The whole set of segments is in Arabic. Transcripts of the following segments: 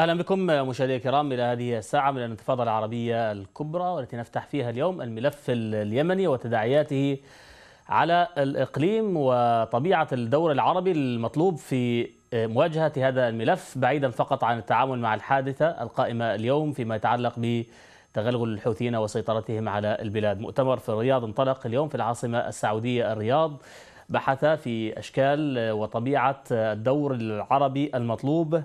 أهلا بكم مشاهدينا الكرام إلى هذه الساعة من الانتفاضة العربية الكبرى والتي نفتح فيها اليوم الملف اليمني وتداعياته على الإقليم وطبيعة الدور العربي المطلوب في مواجهة هذا الملف بعيدا فقط عن التعامل مع الحادثة القائمة اليوم فيما يتعلق بتغلغل الحوثيين وسيطرتهم على البلاد مؤتمر في الرياض انطلق اليوم في العاصمة السعودية الرياض بحث في أشكال وطبيعة الدور العربي المطلوب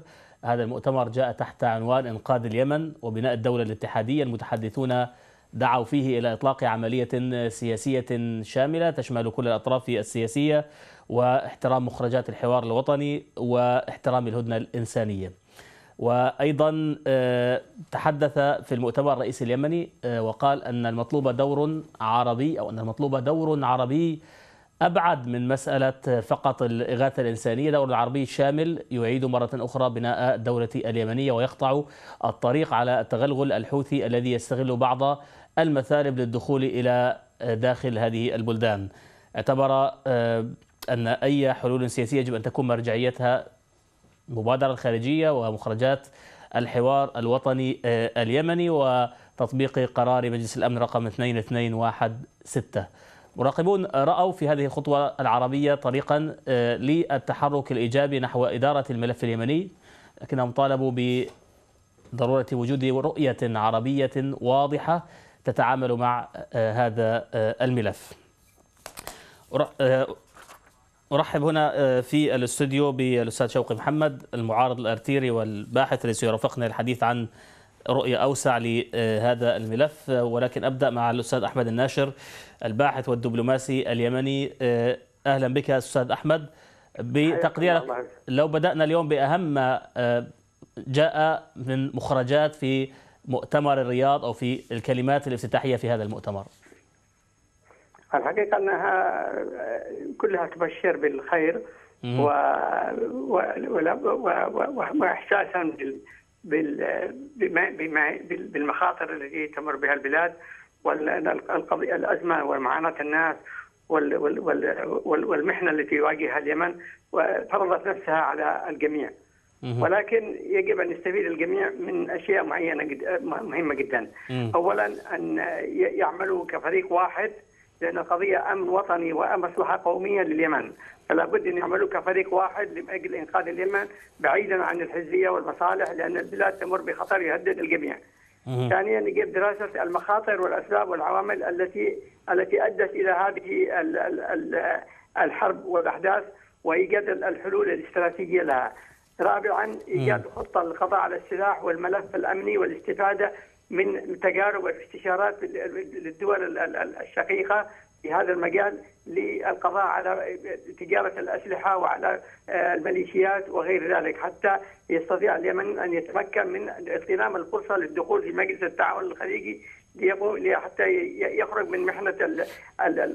هذا المؤتمر جاء تحت عنوان إنقاذ اليمن وبناء الدولة الاتحادية المتحدثون دعوا فيه إلى إطلاق عملية سياسية شاملة تشمل كل الأطراف السياسية واحترام مخرجات الحوار الوطني واحترام الهدنة الإنسانية وأيضا آه، تحدث في المؤتمر الرئيس اليمني آه، وقال أن المطلوب دور عربي أو أن المطلوب دور عربي أبعد من مسألة فقط الإغاثة الإنسانية دور العربي الشامل يعيد مرة أخرى بناء الدولة اليمنية ويقطع الطريق على التغلغل الحوثي الذي يستغل بعض المثالب للدخول إلى داخل هذه البلدان اعتبر آه، أن أي حلول سياسية يجب أن تكون مرجعيتها مبادرة الخارجية ومخرجات الحوار الوطني آه، اليمني وتطبيق قرار مجلس الأمن رقم 2216 مراقبون رأوا في هذه الخطوة العربية طريقا آه، للتحرك الإيجابي نحو إدارة الملف اليمني لكنهم طالبوا بضرورة وجود رؤية عربية واضحة تتعامل مع آه، هذا آه، الملف أرحب هنا في الاستوديو بالأستاذ شوقي محمد المعارض الأرتيري والباحث الذي سيرافقنا الحديث عن رؤية أوسع لهذا الملف ولكن أبدأ مع الأستاذ أحمد الناشر الباحث والدبلوماسي اليمني آه، أهلا بك أستاذ أحمد بتقديرك لو بدأنا اليوم بأهم ما آه، جاء من مخرجات في مؤتمر الرياض أو في الكلمات الافتتاحية في هذا المؤتمر الحقيقة أنها آه، كلها تبشر بالخير و... و... واحساسا بال... بما... بما... بالمخاطر التي تمر بها البلاد والأزمة ومعاناة الناس والمحنة التي يواجهها اليمن فرضت نفسها على الجميع ولكن يجب أن يستفيد الجميع من أشياء معينة جد مهمة جدا أولا أن يعملوا كفريق واحد لأن القضية أمن وطني ومصلحة قومية لليمن فلا بد أن يعملوا كفريق واحد من أجل إنقاذ اليمن بعيدا عن الحزبية والمصالح لأن البلاد تمر بخطر يهدد الجميع ثانيا نجيب دراسه المخاطر والاسباب والعوامل التي التي ادت الى هذه الحرب والاحداث وايجاد الحلول الاستراتيجيه لها. رابعا ايجاد خطه للقضاء على السلاح والملف الامني والاستفاده من تجارب واستشارات للدول الشقيقه في هذا المجال للقضاء على تجارة الأسلحة وعلى آه، الميليشيات وغير ذلك حتى يستطيع اليمن أن يتمكن من اغتنام الفرصة للدخول في مجلس التعاون الخليجي ليقوم حتى يخرج من محنة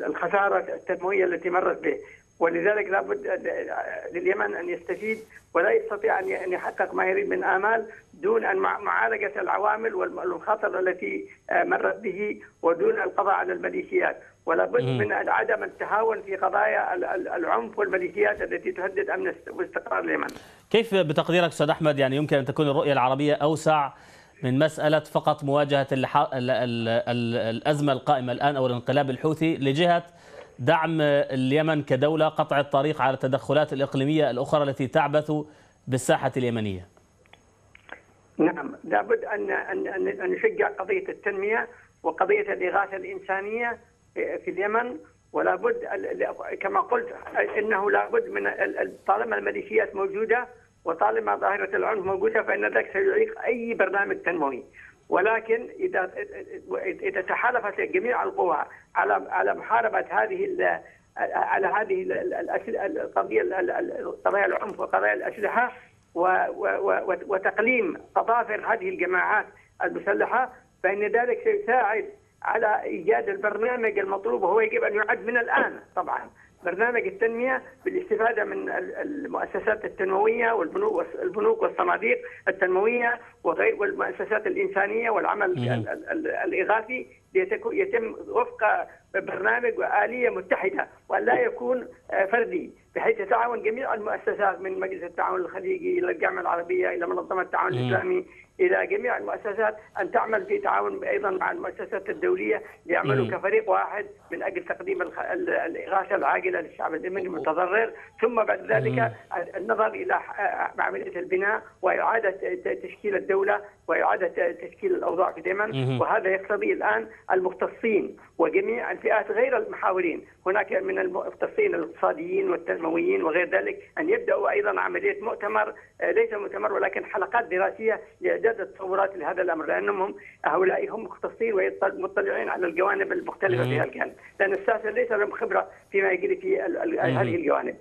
الخسارة التنموية التي مرت به ولذلك لابد آه، لليمن ان يستفيد ولا يستطيع ان يحقق ما يريد من امال دون ان معالجه العوامل والمخاطر التي آه، مرت به ودون القضاء على الميليشيات ولا بد من عدم التهاون في قضايا العنف والملكيات التي تهدد امن واستقرار اليمن. كيف بتقديرك استاذ احمد يعني يمكن ان تكون الرؤيه العربيه اوسع من مساله فقط مواجهه الازمه القائمه الان او الانقلاب الحوثي لجهه دعم اليمن كدوله قطع الطريق على التدخلات الاقليميه الاخرى التي تعبث بالساحه اليمنيه. نعم لابد ان ان نشجع قضيه التنميه وقضيه الاغاثه الانسانيه في اليمن ولا بد كما قلت انه لا بد من طالما الميليشيات موجوده وطالما ظاهره العنف موجوده فان ذلك سيعيق اي برنامج تنموي ولكن اذا اذا تحالفت جميع القوى على على محاربه هذه على هذه القضيه قضايا العنف وقضايا الاسلحه وتقليم اظافر هذه الجماعات المسلحه فان ذلك سيساعد على ايجاد البرنامج المطلوب وهو يجب ان يعد من الان طبعا برنامج التنميه بالاستفاده من المؤسسات التنمويه والبنوك والصناديق التنمويه وغير والمؤسسات الانسانيه والعمل الاغاثي يتم وفق برنامج واليه متحده وان لا يكون آه، فردي بحيث يتعاون جميع المؤسسات من مجلس التعاون الخليجي الى الجامعه العربيه الى منظمه التعاون الاسلامي الى جميع المؤسسات ان تعمل في تعاون ايضا مع المؤسسات الدوليه ليعملوا كفريق واحد من اجل تقديم الاغاثه العاجله للشعب اليمني المتضرر ثم بعد ذلك النظر الى عمليه البناء واعاده تشكيل الدوله وإعادة تشكيل الأوضاع دائما وهذا يقتضي الآن المختصين وجميع الفئات غير المحاورين هناك من المختصين الاقتصاديين والتنمويين وغير ذلك أن يبدأوا أيضا عملية مؤتمر آه، ليس مؤتمر ولكن حلقات دراسية لإعداد التصورات لهذا الأمر لأنهم هؤلاء هم مختصين ومطلعين على الجوانب المختلفة في هذا الجانب لأن الساسة ليس لهم خبرة فيما يجري في هذه الجوانب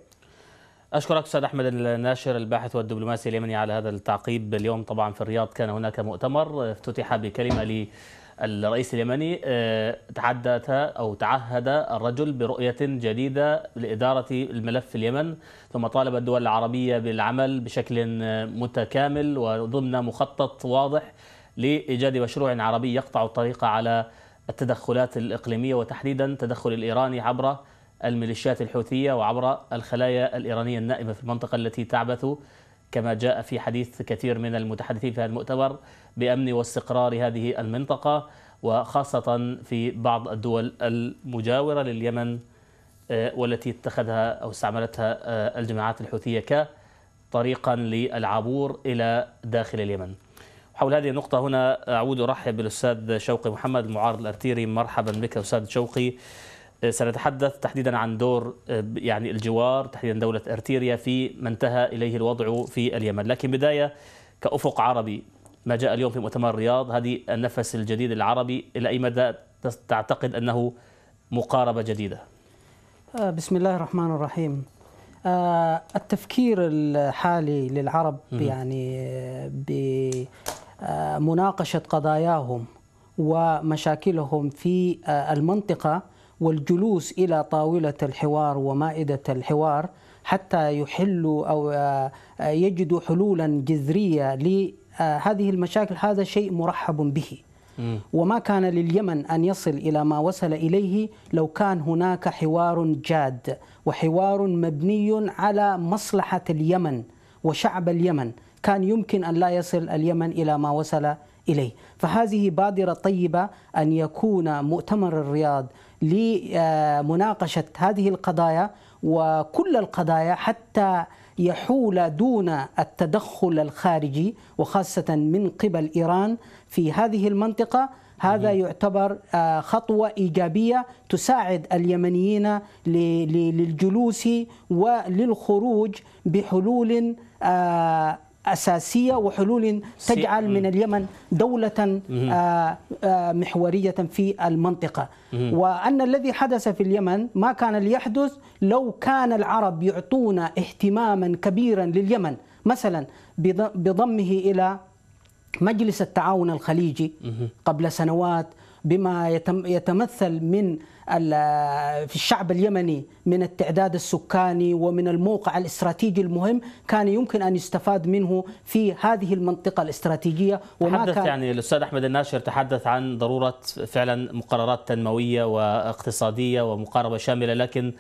أشكرك أستاذ أحمد الناشر الباحث والدبلوماسي اليمني على هذا التعقيب اليوم طبعا في الرياض كان هناك مؤتمر افتتح بكلمة للرئيس اليمني آه، تعدت أو تعهد الرجل برؤية جديدة لإدارة الملف في اليمن ثم طالب الدول العربية بالعمل بشكل متكامل وضمن مخطط واضح لإيجاد مشروع عربي يقطع الطريق على التدخلات الإقليمية وتحديدا التدخل الإيراني عبر الميليشيات الحوثية وعبر الخلايا الإيرانية النائمة في المنطقة التي تعبث كما جاء في حديث كثير من المتحدثين في هذا المؤتمر بأمن واستقرار هذه المنطقة وخاصة في بعض الدول المجاورة لليمن آه، والتي اتخذها أو استعملتها آه، الجماعات الحوثية كطريقا للعبور إلى داخل اليمن حول هذه النقطة هنا أعود أرحب بالأستاذ شوقي محمد المعارض الأرتيري مرحبا بك أستاذ شوقي سنتحدث تحديدا عن دور آه، يعني الجوار تحديدا دولة ارتيريا في ما انتهى اليه الوضع في اليمن، لكن بدايه كافق عربي ما جاء اليوم في مؤتمر الرياض هذه النفس الجديد العربي الى اي مدى تعتقد انه مقاربه جديده؟ آه، بسم الله الرحمن الرحيم. آه، التفكير الحالي للعرب يعني بمناقشه قضاياهم ومشاكلهم في المنطقه والجلوس إلى طاولة الحوار ومائدة الحوار حتى يحلوا أو آه، آه، يجدوا حلولا جذرية لهذه آه، المشاكل هذا شيء مرحب به وما كان لليمن أن يصل إلى ما وصل إليه لو كان هناك حوار جاد وحوار مبني على مصلحة اليمن وشعب اليمن كان يمكن أن لا يصل اليمن إلى ما وصل إليه فهذه بادرة طيبة أن يكون مؤتمر الرياض لمناقشه هذه القضايا وكل القضايا حتى يحول دون التدخل الخارجي وخاصه من قبل ايران في هذه المنطقه هذا يعتبر آه، خطوة إيجابية تساعد اليمنيين للجلوس وللخروج بحلول آه، أساسية وحلول تجعل من اليمن دولة آه، آه، محورية في المنطقة وأن الذي حدث في اليمن ما كان ليحدث لو كان العرب يعطون اهتماما كبيرا لليمن مثلا بضمه إلى مجلس التعاون الخليجي قبل سنوات بما يتمثل من في الشعب اليمني من التعداد السكاني ومن الموقع الاستراتيجي المهم كان يمكن ان يستفاد منه في هذه المنطقه الاستراتيجيه وما تحدث كان يعني الاستاذ احمد الناشر تحدث عن ضروره فعلا مقررات تنمويه واقتصاديه ومقاربه شامله لكن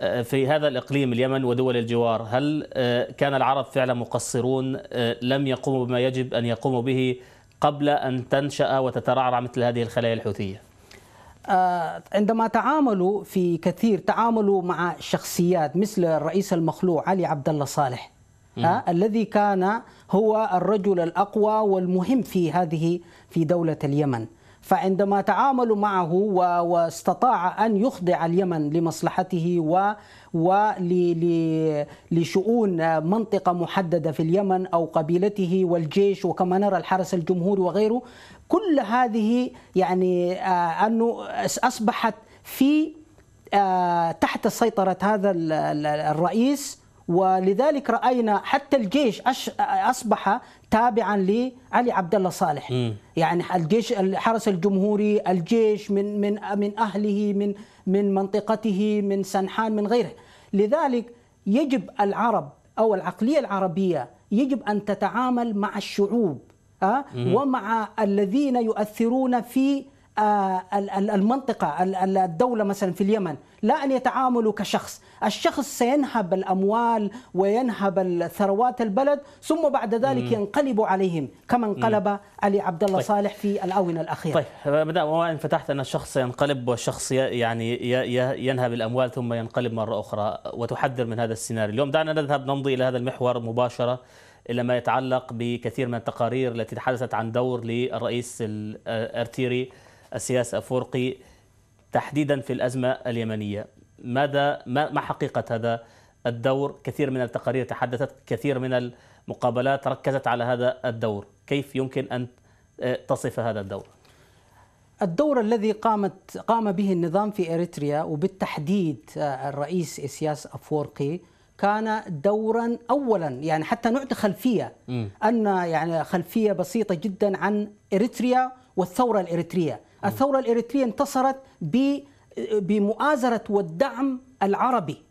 آه، في هذا الإقليم اليمن ودول الجوار هل آه، كان العرب فعلا مقصرون آه، لم يقوموا بما يجب أن يقوموا به قبل أن تنشأ وتترعرع مثل هذه الخلايا الحوثية آه، عندما تعاملوا في كثير تعاملوا مع شخصيات مثل الرئيس المخلوع علي عبد الله صالح آه، الذي كان هو الرجل الأقوى والمهم في هذه في دولة اليمن فعندما تعاملوا معه واستطاع ان يخضع اليمن لمصلحته و ولشؤون منطقه محدده في اليمن او قبيلته والجيش وكما نرى الحرس الجمهوري وغيره كل هذه يعني آه، انه اصبحت في آه، تحت سيطره هذا الرئيس ولذلك راينا حتى الجيش اصبح تابعا لعلي عبد الله صالح م. يعني الجيش الحرس الجمهوري الجيش من من من اهله من من منطقته من سنحان من غيره لذلك يجب العرب او العقليه العربيه يجب ان تتعامل مع الشعوب آه؟ ومع الذين يؤثرون في آه، المنطقة الدولة مثلا في اليمن لا أن يتعاملوا كشخص الشخص سينهب الأموال وينهب ثروات البلد ثم بعد ذلك ينقلب عليهم كما انقلب علي عبد الله طيب. صالح في الآونة الأخيرة طيب مدام وان فتحت أن الشخص ينقلب والشخص يعني ينهب الأموال ثم ينقلب مرة أخرى وتحذر من هذا السيناريو اليوم دعنا نذهب نمضي إلى هذا المحور مباشرة إلى ما يتعلق بكثير من التقارير التي تحدثت عن دور للرئيس الأرتيري آه، السياسة أفورقي تحديدا في الأزمة اليمنية ماذا ما حقيقة هذا الدور كثير من التقارير تحدثت كثير من المقابلات ركزت على هذا الدور كيف يمكن أن آه، تصف هذا الدور الدور الذي قامت قام به النظام في اريتريا وبالتحديد آه، الرئيس اسياس افورقي كان دورا اولا يعني حتى نعطي خلفيه م. ان يعني خلفيه بسيطه جدا عن اريتريا والثوره الاريتريه الثورة الإريترية انتصرت بمؤازرة والدعم العربي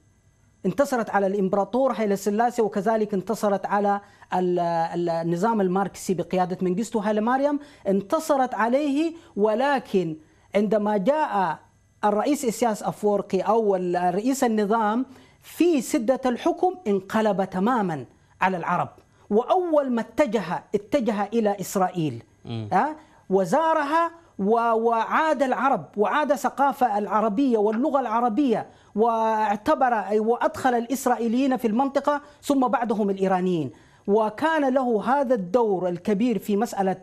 انتصرت على الإمبراطور هيلا سلاسي وكذلك انتصرت على النظام الماركسي بقيادة منجستو هيلا مريم انتصرت عليه ولكن عندما جاء الرئيس إسياس أفورقي أو رئيس النظام في سدة الحكم انقلب تماما على العرب وأول ما اتجه اتجه إلى إسرائيل وزارها وعاد العرب وعاد ثقافة العربية واللغة العربية واعتبر وأدخل الإسرائيليين في المنطقة ثم بعدهم الإيرانيين وكان له هذا الدور الكبير في مسألة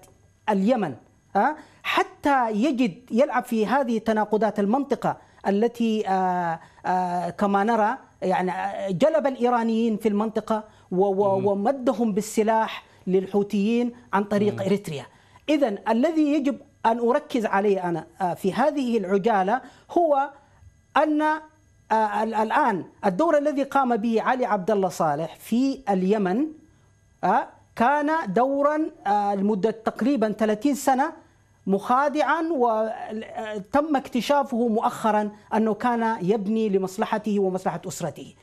اليمن آه، حتى يجد يلعب في هذه تناقضات المنطقة التي آه، آه، كما نرى يعني جلب الإيرانيين في المنطقة ومدهم بالسلاح للحوثيين عن طريق إريتريا إذا الذي يجب أن أركز عليه أنا آه، في هذه العجالة هو أن آه، الآن الدور الذي قام به علي عبد الله صالح في اليمن آه، كان دورا لمدة تقريبا 30 سنة مخادعا وتم اكتشافه مؤخرا أنه كان يبني لمصلحته ومصلحة أسرته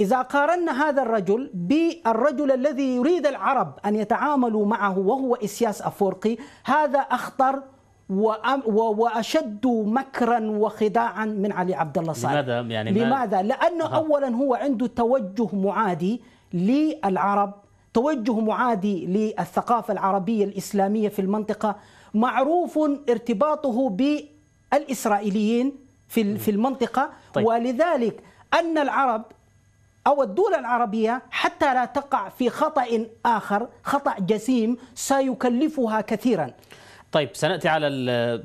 إذا قارنا هذا الرجل بالرجل الذي يريد العرب أن يتعاملوا معه وهو إسياس أفورقي هذا أخطر واشد مكرا وخداعا من علي عبد الله صالح لماذا يعني لماذا لانه أه. اولا هو عنده توجه معادي للعرب توجه معادي للثقافه العربيه الاسلاميه في المنطقه معروف ارتباطه بالاسرائيليين في في المنطقه طيب. ولذلك ان العرب أو الدول العربية حتى لا تقع في خطأ آخر خطأ جسيم سيكلفها كثيرا طيب سناتي على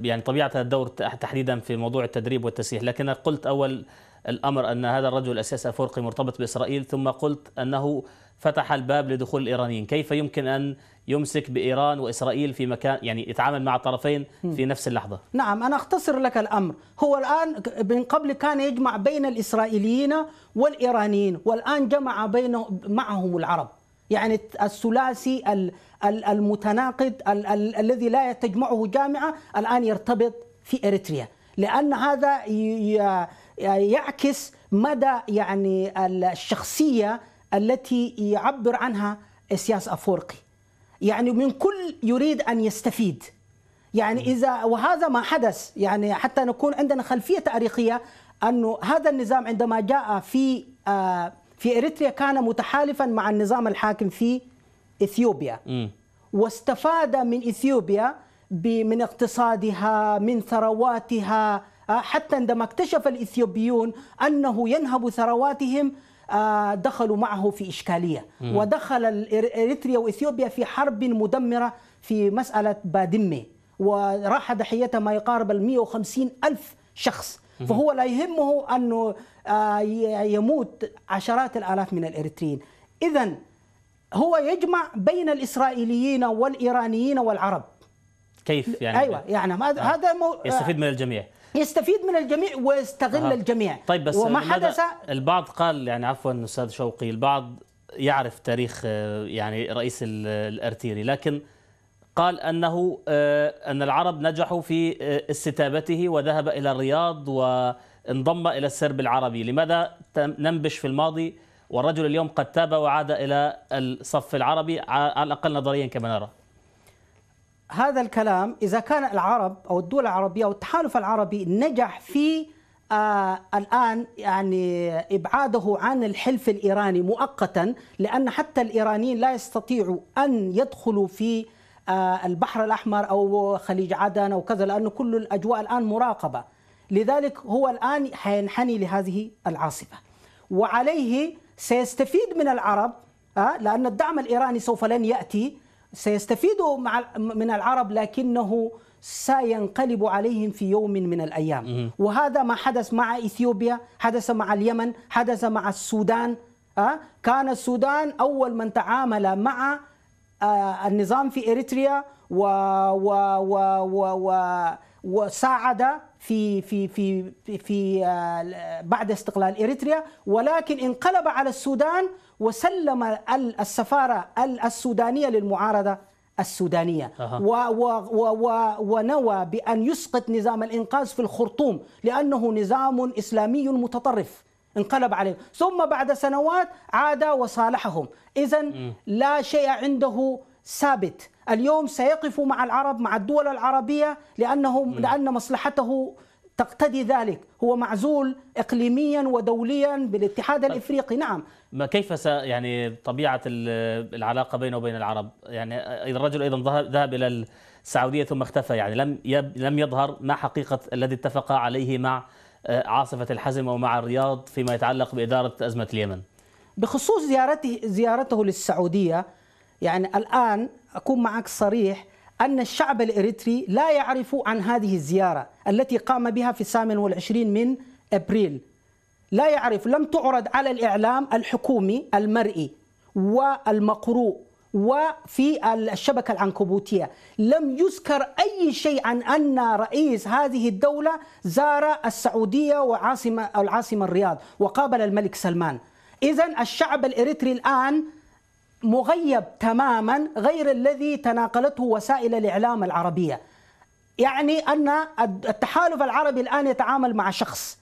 يعني طبيعه الدور تحديدا في موضوع التدريب والتسييح لكن قلت اول الأمر أن هذا الرجل أساس فرقي مرتبط بإسرائيل ثم قلت أنه فتح الباب لدخول الإيرانيين كيف يمكن أن يمسك بإيران وإسرائيل في مكان يعني يتعامل مع الطرفين في نفس اللحظة نعم أنا أختصر لك الأمر هو الآن من قبل كان يجمع بين الإسرائيليين والإيرانيين والآن جمع بين معهم العرب يعني الثلاثي المتناقض الذي لا تجمعه جامعة الآن يرتبط في إريتريا لأن هذا يعني يعكس مدى يعني الشخصية التي يعبر عنها سياس أفورقي يعني من كل يريد أن يستفيد يعني إذا وهذا ما حدث يعني حتى نكون عندنا خلفية تاريخية أنه هذا النظام عندما جاء في آه، في إريتريا كان متحالفا مع النظام الحاكم في إثيوبيا واستفاد من إثيوبيا من اقتصادها من ثرواتها آه، حتى عندما اكتشف الإثيوبيون أنه ينهب ثرواتهم آه، دخلوا معه في إشكالية ودخل إريتريا وإثيوبيا في حرب مدمرة في مسألة بادمة وراح ضحيتها ما يقارب ال 150 ألف شخص فهو لا يهمه أنه آه، يموت عشرات الآلاف من الإريتريين إذا هو يجمع بين الإسرائيليين والإيرانيين والعرب كيف يعني ايوه يعني هذا آه. هذا مو... يستفيد من الجميع يستفيد من الجميع ويستغل أه. الجميع طيب بس وما حدث البعض قال يعني عفوا استاذ شوقي البعض يعرف تاريخ آه، يعني رئيس الارتيري لكن قال انه آه، ان العرب نجحوا في آه، استتابته وذهب الى الرياض وانضم الى السرب العربي، لماذا ننبش في الماضي والرجل اليوم قد تاب وعاد الى الصف العربي على الاقل نظريا كما نرى؟ هذا الكلام إذا كان العرب أو الدول العربية أو التحالف العربي نجح في آه الآن يعني إبعاده عن الحلف الإيراني مؤقتا لأن حتى الإيرانيين لا يستطيعوا أن يدخلوا في آه البحر الأحمر أو خليج عدن أو كذا لأن كل الأجواء الآن مراقبة لذلك هو الآن حينحني لهذه العاصفة وعليه سيستفيد من العرب آه لأن الدعم الإيراني سوف لن يأتي سيستفيد من العرب لكنه سينقلب عليهم في يوم من الايام وهذا ما حدث مع اثيوبيا حدث مع اليمن حدث مع السودان آه؟ كان السودان اول من تعامل مع آه، النظام في اريتريا و و و و, و وساعد في في في في آه، بعد استقلال اريتريا ولكن انقلب على السودان وسلم السفارة السودانية للمعارضة السودانية و و و ونوى بأن يسقط نظام الإنقاذ في الخرطوم لأنه نظام إسلامي متطرف انقلب عليه ثم بعد سنوات عاد وصالحهم إذا لا شيء عنده ثابت اليوم سيقف مع العرب مع الدول العربية لأنهم لأن مصلحته تقتضي ذلك هو معزول اقليميا ودوليا بالاتحاد طيب. الافريقي نعم ما كيف س يعني طبيعه العلاقه بينه وبين العرب يعني الرجل ايضا ذهب الى السعوديه ثم اختفى يعني لم لم يظهر ما حقيقه الذي اتفق عليه مع آه، عاصفه الحزم ومع الرياض فيما يتعلق باداره ازمه اليمن بخصوص زيارته زيارته للسعوديه يعني الان اكون معك صريح أن الشعب الإريتري لا يعرف عن هذه الزيارة التي قام بها في الثامن والعشرين من أبريل لا يعرف لم تعرض على الإعلام الحكومي المرئي والمقروء وفي الشبكة العنكبوتية لم يذكر أي شيء عن أن رئيس هذه الدولة زار السعودية وعاصمة العاصمة الرياض وقابل الملك سلمان إذا الشعب الإريتري الآن مغيب تماما غير الذي تناقلته وسائل الاعلام العربيه. يعني ان التحالف العربي الان يتعامل مع شخص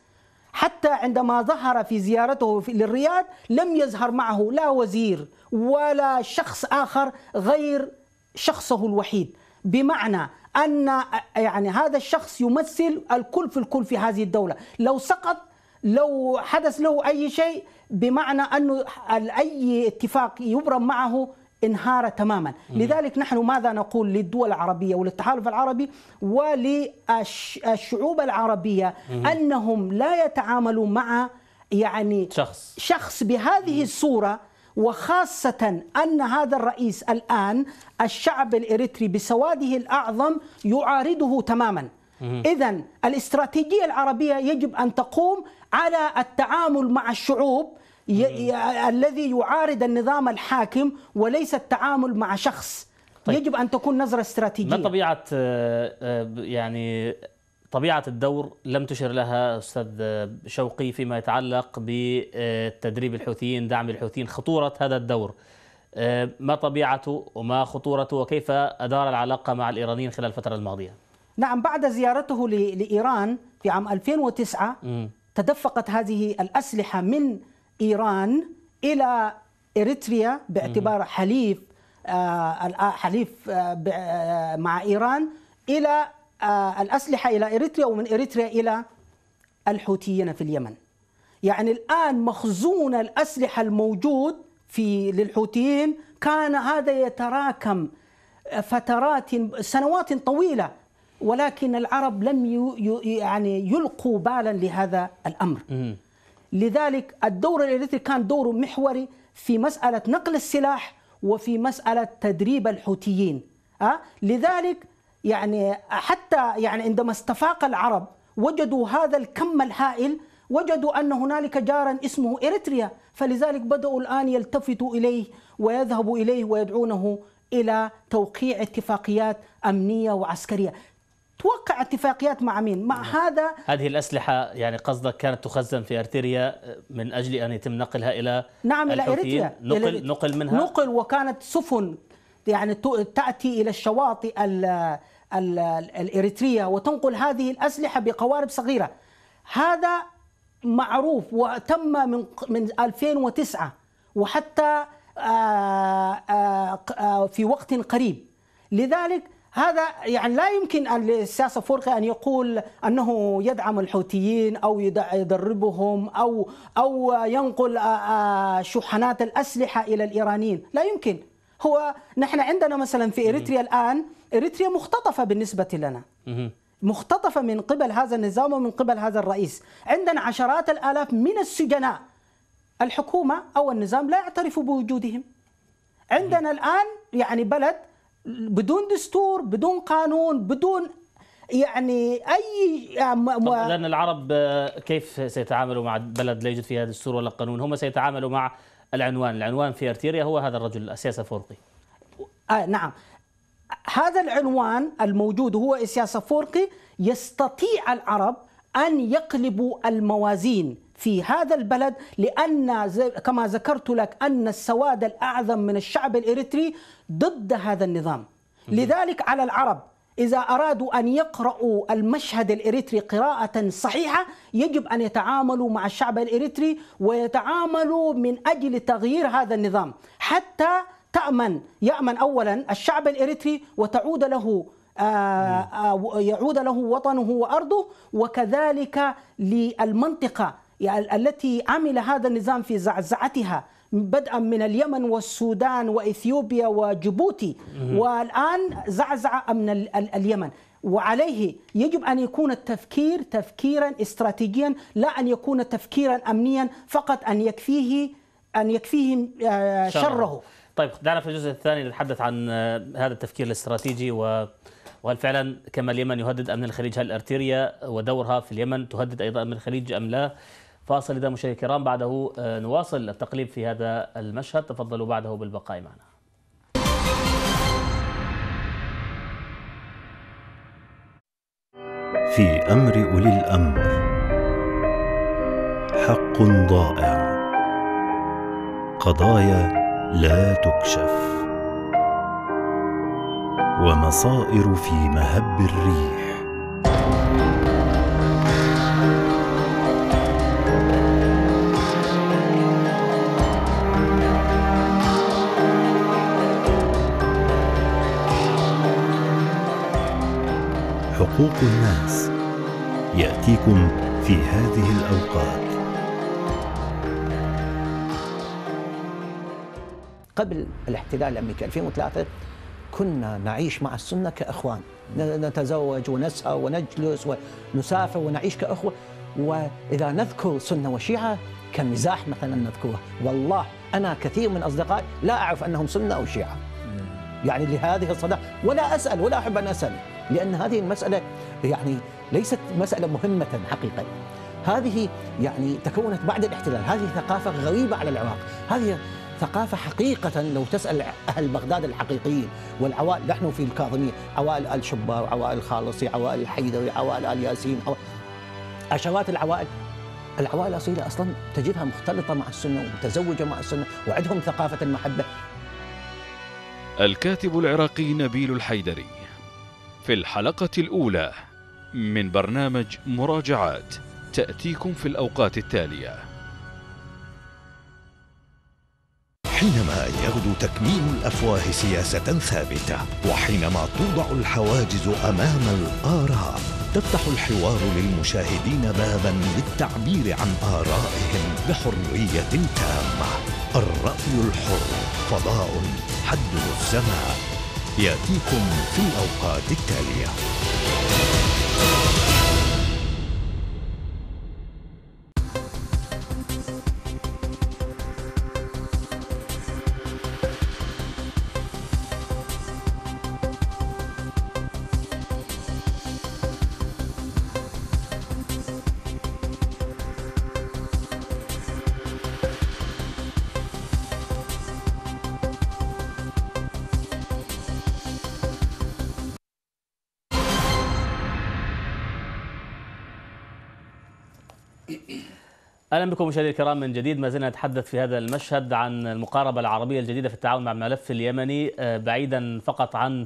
حتى عندما ظهر في زيارته في للرياض لم يظهر معه لا وزير ولا شخص اخر غير شخصه الوحيد بمعنى ان يعني هذا الشخص يمثل الكل في الكل في هذه الدوله لو سقط لو حدث له أي شيء بمعنى أنه أي اتفاق يبرم معه انهار تماما لذلك نحن ماذا نقول للدول العربية وللتحالف العربي وللشعوب العربية أنهم لا يتعاملوا مع يعني شخص شخص بهذه الصورة وخاصة أن هذا الرئيس الآن الشعب الإريتري بسواده الأعظم يعارضه تماما إذا الاستراتيجية العربية يجب أن تقوم على التعامل مع الشعوب الذي يعارض النظام الحاكم وليس التعامل مع شخص طيب. يجب ان تكون نظره استراتيجيه ما طبيعه آه، آه، يعني طبيعه الدور لم تشر لها استاذ آه، شوقي فيما يتعلق بتدريب الحوثيين دعم الحوثيين خطوره هذا الدور ما طبيعته وما خطورته وكيف ادار العلاقه مع الايرانيين خلال الفتره الماضيه نعم بعد زيارته لايران في عام 2009 م. تدفقت هذه الأسلحة من إيران إلى إريتريا باعتبار حليف آه، حليف آه، آه، مع إيران إلى الأسلحة إلى إريتريا ومن إريتريا إلى الحوثيين في اليمن يعني الآن مخزون الأسلحة الموجود في للحوثيين كان هذا يتراكم فترات سنوات طويلة ولكن العرب لم يعني يلقوا بالا لهذا الامر لذلك الدور الامريكي كان دوره محوري في مساله نقل السلاح وفي مساله تدريب الحوثيين أه؟ لذلك يعني حتى يعني عندما استفاق العرب وجدوا هذا الكم الهائل وجدوا ان هنالك جارا اسمه اريتريا فلذلك بداوا الان يلتفتوا اليه ويذهبوا اليه ويدعونه الى توقيع اتفاقيات امنيه وعسكريه توقع اتفاقيات مع مين؟ مع نعم. هذا هذه الاسلحه يعني قصدك كانت تخزن في ارتيريا آه، من اجل ان يتم نقلها الى نعم الى اريتريا نقل نقل منها نقل وكانت سفن يعني تاتي الى الشواطئ ال الاريتريه وتنقل هذه الاسلحه بقوارب صغيره هذا معروف وتم من من 2009 وحتى آه، آه، في وقت قريب لذلك هذا يعني لا يمكن السياسة فرقه أن يقول أنه يدعم الحوثيين أو يدربهم أو أو ينقل شحنات الأسلحة إلى الإيرانيين لا يمكن هو نحن عندنا مثلا في إريتريا الآن إريتريا مختطفة بالنسبة لنا مختطفة من قبل هذا النظام ومن قبل هذا الرئيس عندنا عشرات الآلاف من السجناء الحكومة أو النظام لا يعترف بوجودهم عندنا الآن يعني بلد بدون دستور بدون قانون بدون يعني اي يعني لان العرب آه، كيف سيتعاملوا مع بلد لا يوجد فيها دستور ولا قانون هم سيتعاملوا مع العنوان العنوان في ارتيريا هو هذا الرجل السياسه فورقي آه نعم هذا العنوان الموجود هو اسياس فورقي يستطيع العرب ان يقلبوا الموازين في هذا البلد لأن كما ذكرت لك أن السواد الأعظم من الشعب الإريتري ضد هذا النظام لذلك على العرب إذا أرادوا أن يقرأوا المشهد الإريتري قراءة صحيحة يجب أن يتعاملوا مع الشعب الإريتري ويتعاملوا من أجل تغيير هذا النظام حتى تأمن يأمن أولا الشعب الإريتري وتعود له آه، آه، يعود له وطنه وأرضه وكذلك للمنطقة يعني التي عمل هذا النظام في زعزعتها بدءا من اليمن والسودان واثيوبيا وجيبوتي والان زعزع امن اليمن وعليه يجب ان يكون التفكير تفكيرا استراتيجيا لا ان يكون تفكيرا امنيا فقط ان يكفيه ان يكفيه آه، شره, شره. طيب دعنا في الجزء الثاني نتحدث عن آه، هذا التفكير الاستراتيجي و وهل فعلا كما اليمن يهدد امن الخليج هل ارتيريا ودورها في اليمن تهدد ايضا امن الخليج ام لا؟ فاصل إذا مشاهدي الكرام بعده آه، نواصل التقليب في هذا المشهد تفضلوا بعده بالبقاء معنا في أمر أولي الأمر حق ضائع قضايا لا تكشف ومصائر في مهب الريح حقوق الناس ياتيكم في هذه الاوقات قبل الاحتلال الامريكي 2003 كنا نعيش مع السنه كاخوان نتزوج ونسعى ونجلس ونسافر ونعيش كاخوه واذا نذكر سنه وشيعه كمزاح مثلا نذكره والله انا كثير من اصدقائي لا اعرف انهم سنه او شيعه يعني لهذه الصداقة ولا أسأل ولا أحب أن أسأل لأن هذه المسألة يعني ليست مسألة مهمة حقيقة هذه يعني تكونت بعد الاحتلال هذه ثقافة غريبة على العراق هذه ثقافة حقيقة لو تسأل أهل بغداد الحقيقيين والعوائل نحن في الكاظمية عوائل آل شبار عوائل الخالصي عوائل الحيدري عوائل آل ياسين عشرات العوائل العوائل الأصيلة أصلا تجدها مختلطة مع السنة ومتزوجة مع السنة وعندهم ثقافة المحبة الكاتب العراقي نبيل الحيدري في الحلقة الأولى من برنامج مراجعات تأتيكم في الأوقات التالية حينما يغدو تكميم الافواه سياسه ثابته وحينما توضع الحواجز امام الاراء تفتح الحوار للمشاهدين بابا للتعبير عن ارائهم بحريه تامه الراي الحر فضاء حده السماء ياتيكم في الاوقات التاليه اهلا بكم مشاهدينا الكرام من جديد ما زلنا نتحدث في هذا المشهد عن المقاربه العربيه الجديده في التعاون مع الملف اليمني آه، بعيدا فقط عن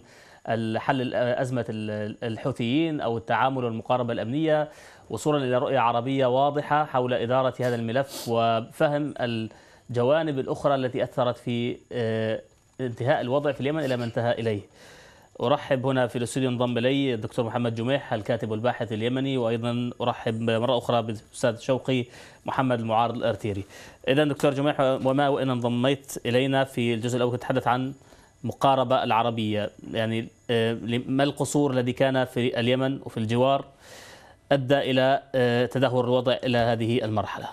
حل آه، ازمه الحوثيين او التعامل والمقاربه الامنيه وصولا الى رؤيه عربيه واضحه حول اداره هذا الملف وفهم الجوانب الاخرى التي اثرت في آه، انتهاء الوضع في اليمن الى ما انتهى اليه. أرحب هنا في الاستوديو انضم إلي الدكتور محمد جميح الكاتب والباحث اليمني وأيضا أرحب مرة أخرى بالأستاذ شوقي محمد المعارض الأرتيري إذا دكتور جميح وما وإن انضميت إلينا في الجزء الأول تتحدث عن مقاربة العربية يعني آه، ما القصور الذي كان في اليمن وفي الجوار أدى إلى آه، تدهور الوضع إلى هذه المرحلة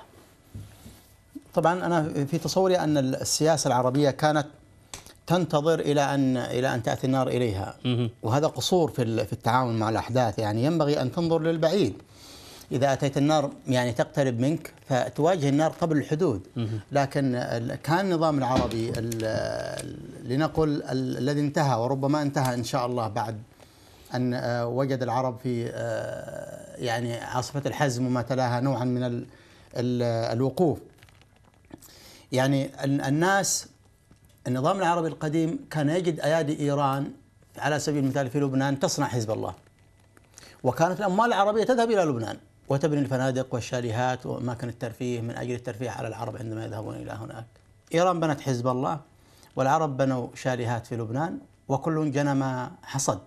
طبعا أنا في تصوري أن السياسة العربية كانت تنتظر الى ان الى ان تاتي النار اليها وهذا قصور في في التعامل مع الاحداث يعني ينبغي ان تنظر للبعيد اذا اتيت النار يعني تقترب منك فتواجه النار قبل الحدود لكن كان النظام العربي لنقل الذي انتهى وربما انتهى ان شاء الله بعد ان آه، وجد العرب في آه، يعني عاصفه الحزم وما تلاها نوعا من الوقوف يعني الناس النظام العربي القديم كان يجد ايادي ايران على سبيل المثال في لبنان تصنع حزب الله وكانت الاموال العربيه تذهب الى لبنان وتبني الفنادق والشاليهات واماكن الترفيه من اجل الترفيه على العرب عندما يذهبون الى هناك. ايران بنت حزب الله والعرب بنوا شاليهات في لبنان وكل جنى ما حصد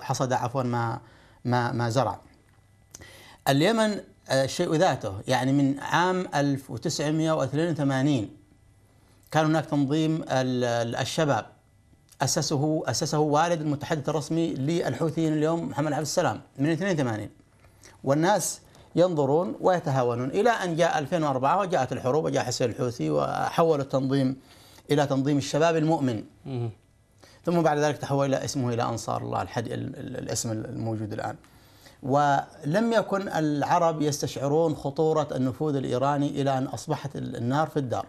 حصد عفوا ما ما ما زرع. اليمن الشيء آه، ذاته يعني من عام 1982 كان هناك تنظيم الشباب أسسه أسسه والد المتحدث الرسمي للحوثيين اليوم محمد عبد السلام من 82 والناس ينظرون ويتهاونون إلى أن جاء 2004 وجاءت الحروب وجاء حسين الحوثي وحول التنظيم إلى تنظيم الشباب المؤمن ثم بعد ذلك تحول إلى اسمه إلى أنصار الله الحد الاسم الموجود الآن ولم يكن العرب يستشعرون خطورة النفوذ الإيراني إلى أن أصبحت النار في الدار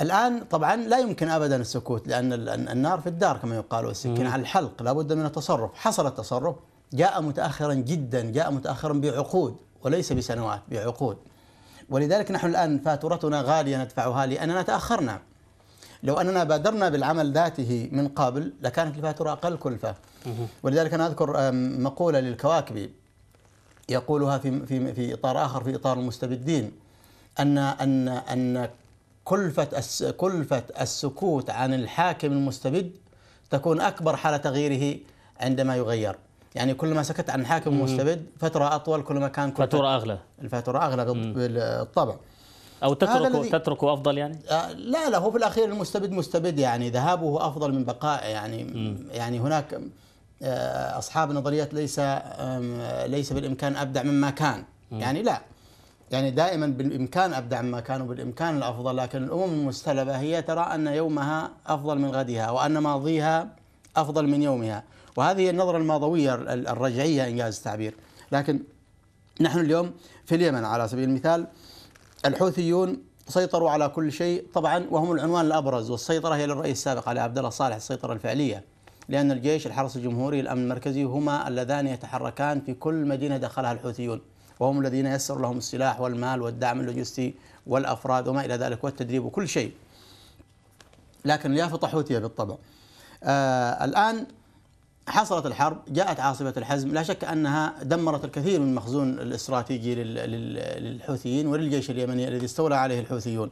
الآن طبعا لا يمكن أبدا السكوت لأن النار في الدار كما يقال والسكين على الحلق لابد من التصرف حصل التصرف جاء متأخرا جدا جاء متأخرا بعقود وليس بسنوات بعقود ولذلك نحن الآن فاتورتنا غالية ندفعها لأننا تأخرنا لو أننا بادرنا بالعمل ذاته من قبل لكانت الفاتورة أقل كلفة ولذلك أنا أذكر مقولة للكواكبي يقولها في في في إطار آخر في إطار المستبدين أن أن أن كلفة كلفة السكوت عن الحاكم المستبد تكون أكبر حال تغييره عندما يغير يعني كلما سكت عن حاكم مستبد فترة أطول كلما كان كلفة فترة أغلى الفترة أغلى بالطبع أو تتركه تتركه أفضل يعني؟ آه، لا لا هو في الأخير المستبد مستبد يعني ذهابه أفضل من بقائه يعني يعني هناك آه، أصحاب نظريات ليس ليس بالإمكان أبدع مما كان يعني لا يعني دائما بالامكان ابدع مما كانوا بالامكان الافضل لكن الامم المستلبه هي ترى ان يومها افضل من غدها وان ماضيها افضل من يومها وهذه النظره الماضويه الرجعيه انجاز التعبير لكن نحن اليوم في اليمن على سبيل المثال الحوثيون سيطروا على كل شيء طبعا وهم العنوان الابرز والسيطره هي للرئيس السابق علي عبد الله صالح السيطره الفعليه لان الجيش الحرس الجمهوري الامن المركزي هما اللذان يتحركان في كل مدينه دخلها الحوثيون وهم الذين يسر لهم السلاح والمال والدعم اللوجستي والافراد وما الى ذلك والتدريب وكل شيء. لكن اليافطه حوثيه بالطبع. آه الان حصلت الحرب، جاءت عاصفه الحزم، لا شك انها دمرت الكثير من المخزون الاستراتيجي للحوثيين وللجيش اليمني الذي استولى عليه الحوثيون.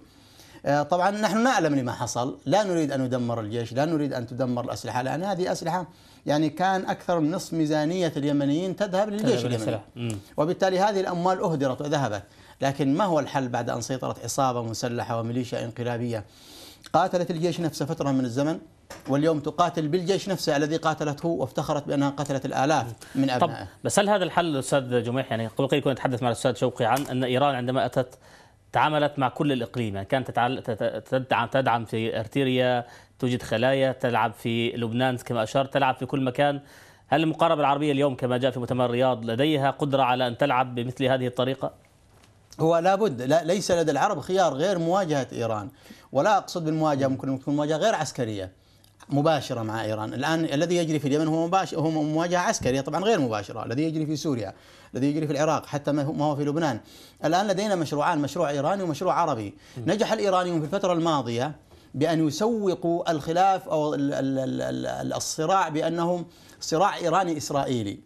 آه، طبعا نحن نعلم لما حصل لا نريد أن ندمر الجيش لا نريد أن تدمر الأسلحة لأن هذه أسلحة يعني كان أكثر من نصف ميزانية اليمنيين تذهب للجيش اليمني وبالتالي هذه الأموال أهدرت وذهبت لكن ما هو الحل بعد أن سيطرت عصابة مسلحة وميليشيا انقلابية قاتلت الجيش نفسه فترة من الزمن واليوم تقاتل بالجيش نفسه الذي قاتلته وافتخرت بانها قتلت الالاف من ابنائه. طب بس هل هذا الحل استاذ جميح يعني قبل قليل كنت اتحدث مع الاستاذ شوقي عن ان ايران عندما اتت تعاملت مع كل الاقليم يعني كانت تدعم تدعم في ارتيريا توجد خلايا تلعب في لبنان كما اشرت تلعب في كل مكان هل المقاربه العربيه اليوم كما جاء في مؤتمر الرياض لديها قدره على ان تلعب بمثل هذه الطريقه؟ هو لابد لا ليس لدى العرب خيار غير مواجهه ايران ولا اقصد بالمواجهه ممكن تكون مواجهه غير عسكريه مباشرة مع إيران الآن الذي يجري في اليمن هو مباشر هو مواجهة عسكرية طبعا غير مباشرة الذي يجري في سوريا الذي يجري في العراق حتى ما هو في لبنان الآن لدينا مشروعان مشروع إيراني ومشروع عربي نجح الإيرانيون في الفترة الماضية بأن يسوقوا الخلاف أو الصراع بأنهم صراع إيراني إسرائيلي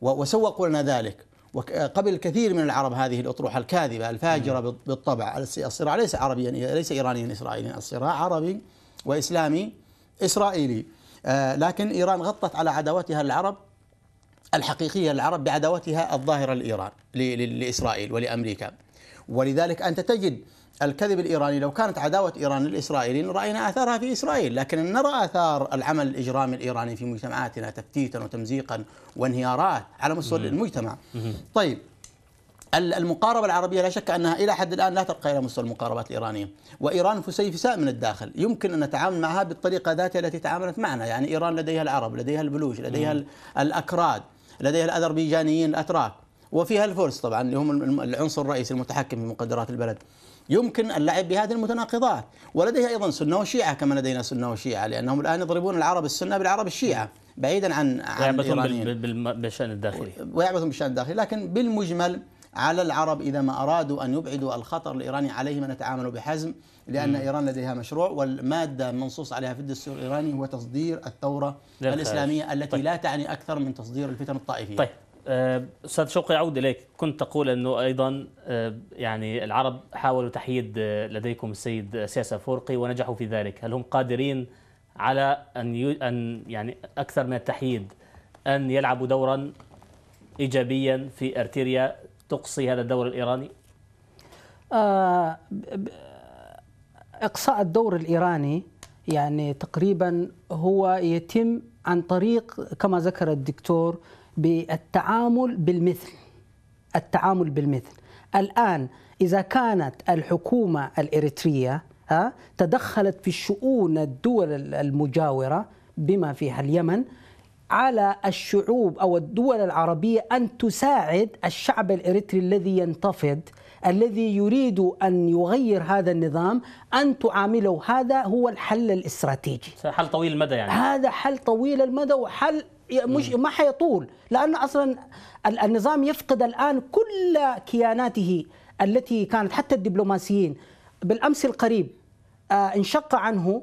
وسوقوا لنا ذلك وقبل كثير من العرب هذه الأطروحة الكاذبة الفاجرة بالطبع الصراع ليس عربيا ليس إيرانيا إسرائيليا الصراع عربي وإسلامي إسرائيلي آه، لكن إيران غطت على عداوتها العرب الحقيقية العرب بعداوتها الظاهرة لإيران لإسرائيل ولأمريكا ولذلك أنت تجد الكذب الإيراني لو كانت عداوة إيران للإسرائيليين رأينا آثارها في إسرائيل لكن نرى آثار العمل الإجرامي الإيراني في مجتمعاتنا تفتيتا وتمزيقا وانهيارات على مستوى المجتمع طيب المقاربة العربية لا شك أنها إلى حد الآن لا ترقى إلى مستوى المقاربات الإيرانية وإيران فسيفساء من الداخل يمكن أن نتعامل معها بالطريقة ذاتها التي تعاملت معنا يعني إيران لديها العرب لديها البلوج لديها الأكراد لديها الأذربيجانيين الأتراك وفيها الفرس طبعا اللي هم العنصر الرئيسي المتحكم في مقدرات البلد يمكن اللعب بهذه المتناقضات ولديها أيضا سنة وشيعة كما لدينا سنة وشيعة لأنهم الآن يضربون العرب السنة بالعرب الشيعة بعيدا عن عن ويعبثون بالشأن الداخلي ويعبثون بالشأن الداخلي لكن بالمجمل على العرب إذا ما أرادوا أن يبعدوا الخطر الإيراني عليهم أن يتعاملوا بحزم لأن م. إيران لديها مشروع والمادة منصوص عليها في الدستور الإيراني هو تصدير الثورة الإسلامية التي طيب. لا تعني أكثر من تصدير الفتن الطائفية طيب آه، استاذ شوقي اعود اليك كنت تقول انه ايضا آه، يعني العرب حاولوا تحييد آه، لديكم السيد سياسة فورقي ونجحوا في ذلك هل هم قادرين على ان ان يعني اكثر من التحييد ان يلعبوا دورا ايجابيا في ارتيريا تقصي هذا الدور الإيراني؟ آه، إقصاء الدور الإيراني يعني تقريبا هو يتم عن طريق كما ذكر الدكتور بالتعامل بالمثل التعامل بالمثل الآن إذا كانت الحكومة الإريترية تدخلت في شؤون الدول المجاورة بما فيها اليمن على الشعوب او الدول العربيه ان تساعد الشعب الاريتري الذي ينتفض الذي يريد ان يغير هذا النظام ان تعامله هذا هو الحل الاستراتيجي حل طويل المدى يعني هذا حل طويل المدى وحل مش ما حيطول لان اصلا النظام يفقد الان كل كياناته التي كانت حتى الدبلوماسيين بالامس القريب آه، انشق عنه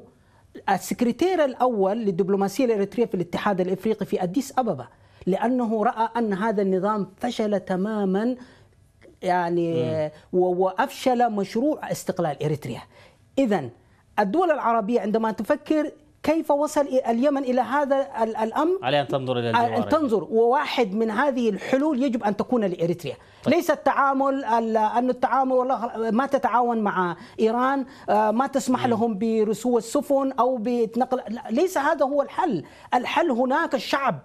السكرتير الأول للدبلوماسية الإريترية في الاتحاد الإفريقي في أديس أبابا لأنه رأى أن هذا النظام فشل تماما يعني وأفشل مشروع استقلال إريتريا إذا الدول العربية عندما تفكر كيف وصل اليمن الى هذا الامر عليه ان تنظر الى الجوارة. ان تنظر وواحد من هذه الحلول يجب ان تكون لاريتريا طيب. ليس التعامل ان التعامل والله ما تتعاون مع ايران آه، ما تسمح م. لهم برسو السفن او بنقل ليس هذا هو الحل الحل هناك الشعب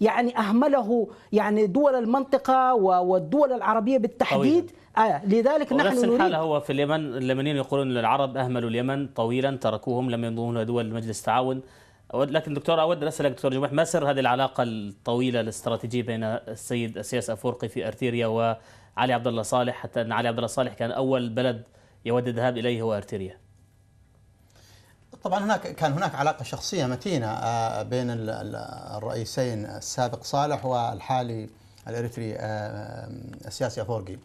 يعني أهمله يعني دول المنطقة والدول العربية بالتحديد آه لذلك نحن نفس الحالة هو في اليمن اليمنيين يقولون العرب أهملوا اليمن طويلا تركوهم لم ينضموا إلى دول مجلس التعاون لكن دكتور أود ان أسألك دكتور جمح ما سر هذه العلاقة الطويلة الاستراتيجية بين السيد سياس أفورقي في أرتيريا وعلي عبد الله صالح حتى أن علي عبد الله صالح كان أول بلد يود الذهاب إليه هو أرتيريا طبعا هناك كان هناك علاقه شخصيه متينه آه، بين الرئيسين السابق صالح والحالي الاريتري السياسي آه، افورقي.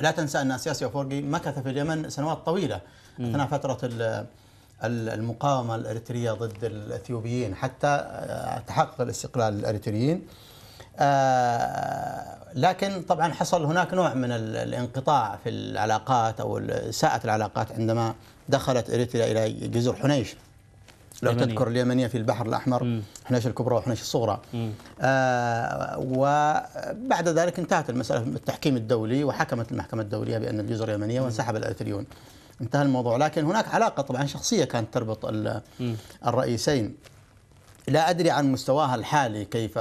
لا تنسى ان السياسي افورقي مكث في اليمن سنوات طويله اثناء فتره المقاومه الاريتريه ضد الاثيوبيين حتى آه، تحقق الاستقلال الاريتريين. لكن طبعا حصل هناك نوع من الانقطاع في العلاقات او ساءت العلاقات عندما دخلت إريتريا إلى جزر حنيش لو اليمنية. تذكر اليمنية في البحر الأحمر مم. حنيش الكبرى وحنيش الصغرى آه وبعد ذلك انتهت المسألة بالتحكيم الدولي وحكمت المحكمة الدولية بأن الجزر يمنية وانسحب الأريتريون انتهى الموضوع لكن هناك علاقة طبعا شخصية كانت تربط الرئيسين لا ادري عن مستواها الحالي كيف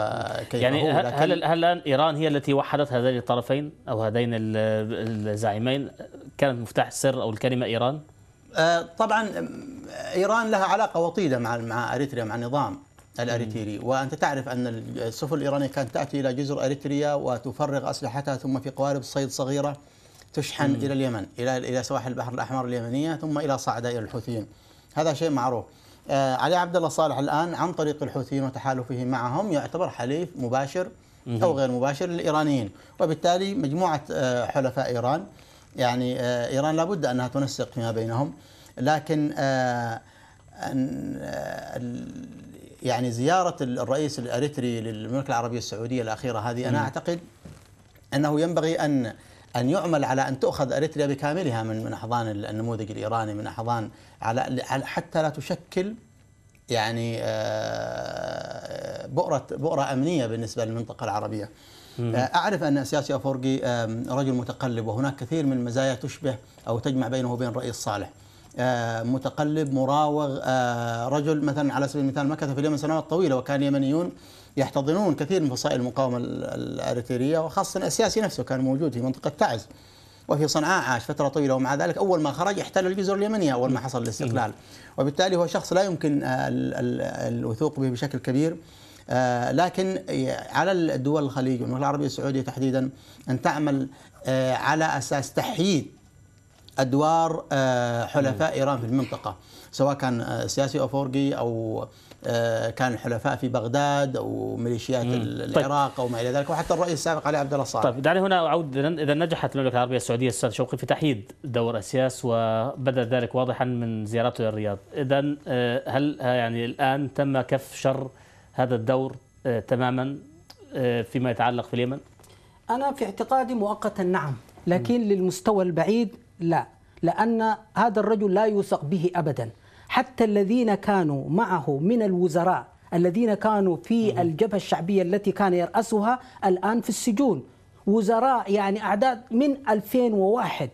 كيف يعني هو لكن هل هل الان ايران هي التي وحدت هذين الطرفين او هذين الزعيمين كانت مفتاح السر او الكلمه ايران؟ آه، طبعا ايران لها علاقه وطيده مع مع اريتريا مع النظام الاريتري وانت تعرف ان السفن الايرانيه كانت تاتي الى جزر اريتريا وتفرغ اسلحتها ثم في قوارب صيد صغيره تشحن مم. الى اليمن الى الى سواحل البحر الاحمر اليمنيه ثم الى صعده الى الحوثيين هذا شيء معروف آه، علي عبد الله صالح الان عن طريق الحوثيين وتحالفه معهم يعتبر حليف مباشر او غير مباشر للايرانيين وبالتالي مجموعه آه، حلفاء ايران يعني آه، إيران لابد أنها تنسق فيما بينهم لكن آه، آه، يعني زيارة الرئيس الأريتري للمملكة العربية السعودية الأخيرة هذه أنا أعتقد أنه ينبغي أن أن يعمل على أن تؤخذ أريتريا بكاملها من من أحضان النموذج الإيراني من أحضان على حتى لا تشكل يعني بؤرة بؤرة أمنية بالنسبة للمنطقة العربية. آه، أعرف أن سياسي أفورقي رجل متقلب وهناك كثير من المزايا تشبه أو تجمع بينه وبين رئيس الصالح آه، متقلب مراوغ آه، رجل مثلا على سبيل المثال مكث في اليمن سنوات طويلة وكان يمنيون يحتضنون كثير من فصائل المقاومة الأريترية وخاصة السياسي نفسه كان موجود في منطقة تعز وفي صنعاء عاش فترة طويلة ومع ذلك أول ما خرج احتل الجزر اليمنية أول ما حصل الاستقلال وبالتالي هو شخص لا يمكن الوثوق به بشكل كبير آه، لكن آه، على الدول الخليج والمملكه العربيه السعوديه تحديدا ان تعمل آه، على اساس تحييد ادوار حلفاء ايران في المنطقه سواء كان سياسي او فورقي او كان الحلفاء في بغداد او ميليشيات طيب. العراق او ما الى ذلك وحتى الرئيس السابق علي عبد الله صالح طيب دعني هنا اعود اذا نجحت المملكه العربيه السعوديه استاذ شوقي في تحييد دور اسياس وبدا ذلك واضحا من زيارته للرياض اذا هل يعني الان تم كف شر هذا الدور آه، تماما آه، فيما يتعلق في اليمن؟ أنا في اعتقادي مؤقتا نعم لكن م. للمستوى البعيد لا لأن هذا الرجل لا يوثق به أبدا حتى الذين كانوا معه من الوزراء الذين كانوا في الجبهة الشعبية التي كان يرأسها الآن في السجون وزراء يعني أعداد من 2001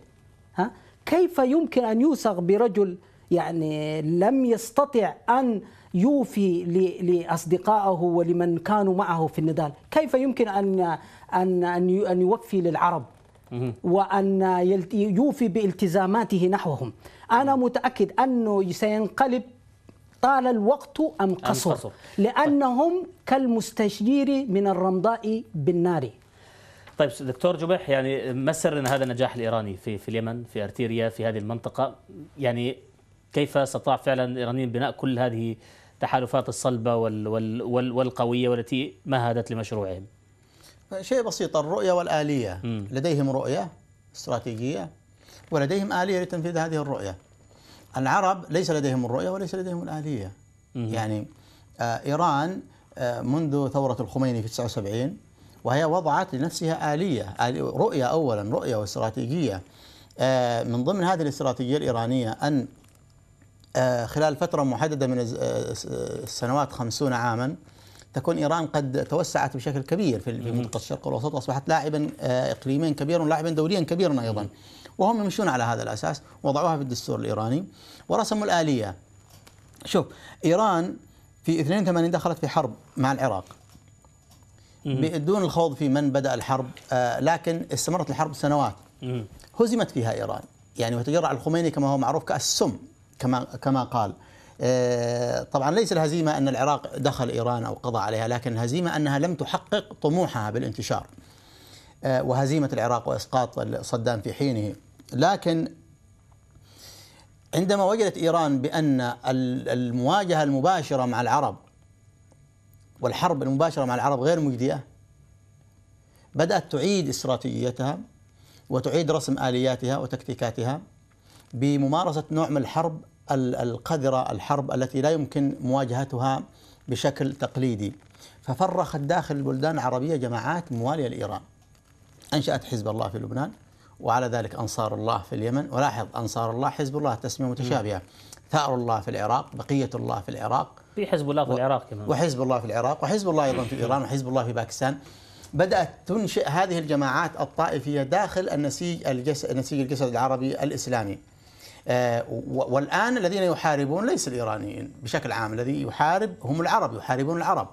ها كيف يمكن أن يوثق برجل يعني لم يستطع أن يوفي لاصدقائه ولمن كانوا معه في النضال، كيف يمكن ان ان ان يوفي للعرب وان يوفي بالتزاماته نحوهم؟ انا متاكد انه سينقلب طال الوقت ام قصر, قصر. لانهم كالمستشير من الرمضاء بالنار. طيب دكتور جبح يعني ما سر ان هذا النجاح الايراني في في اليمن في ارتيريا في هذه المنطقه يعني كيف استطاع فعلا الايرانيين بناء كل هذه التحالفات الصلبة والقوية والتي مهدت لمشروعهم شيء بسيط الرؤية والآلية لديهم رؤية استراتيجية ولديهم آلية لتنفيذ هذه الرؤية العرب ليس لديهم الرؤية وليس لديهم الآلية يعني آه، إيران آه، منذ ثورة الخميني في 79 وهي وضعت لنفسها آلية رؤية أولا رؤية واستراتيجية آه، من ضمن هذه الاستراتيجية الإيرانية أن آه، خلال فترة محددة من آه، آه، السنوات خمسون عاما تكون إيران قد توسعت بشكل كبير في منطقة الشرق الأوسط وأصبحت لاعبا إقليميا كبيرا ولاعبا دوليا كبيرا أيضا وهم يمشون على هذا الأساس وضعوها في الدستور الإيراني ورسموا الآلية شوف إيران في 82 دخلت في حرب مع العراق بدون الخوض في من بدأ الحرب لكن استمرت الحرب سنوات هزمت فيها إيران يعني وتجرع الخميني كما هو معروف كالسم كما كما قال آه، طبعا ليس الهزيمه ان العراق دخل ايران او قضى عليها لكن الهزيمه انها لم تحقق طموحها بالانتشار آه، وهزيمه العراق واسقاط صدام في حينه لكن عندما وجدت ايران بان المواجهه المباشره مع العرب والحرب المباشره مع العرب غير مجديه بدات تعيد استراتيجيتها وتعيد رسم الياتها وتكتيكاتها بممارسه نوع من الحرب القذرة الحرب التي لا يمكن مواجهتها بشكل تقليدي ففرخت داخل البلدان العربية جماعات موالية لإيران أنشأت حزب الله في لبنان وعلى ذلك أنصار الله في اليمن ولاحظ أنصار الله حزب الله تسمية متشابهة ثأر الله في العراق بقية الله في العراق في حزب الله في العراق كمان وحزب الله في العراق وحزب الله أيضا في إيران وحزب الله في باكستان بدأت تنشئ هذه الجماعات الطائفية داخل النسيج الجسد النسيج الجسد العربي الإسلامي آه، والآن الذين يحاربون ليس الإيرانيين بشكل عام الذي يحارب هم العرب يحاربون العرب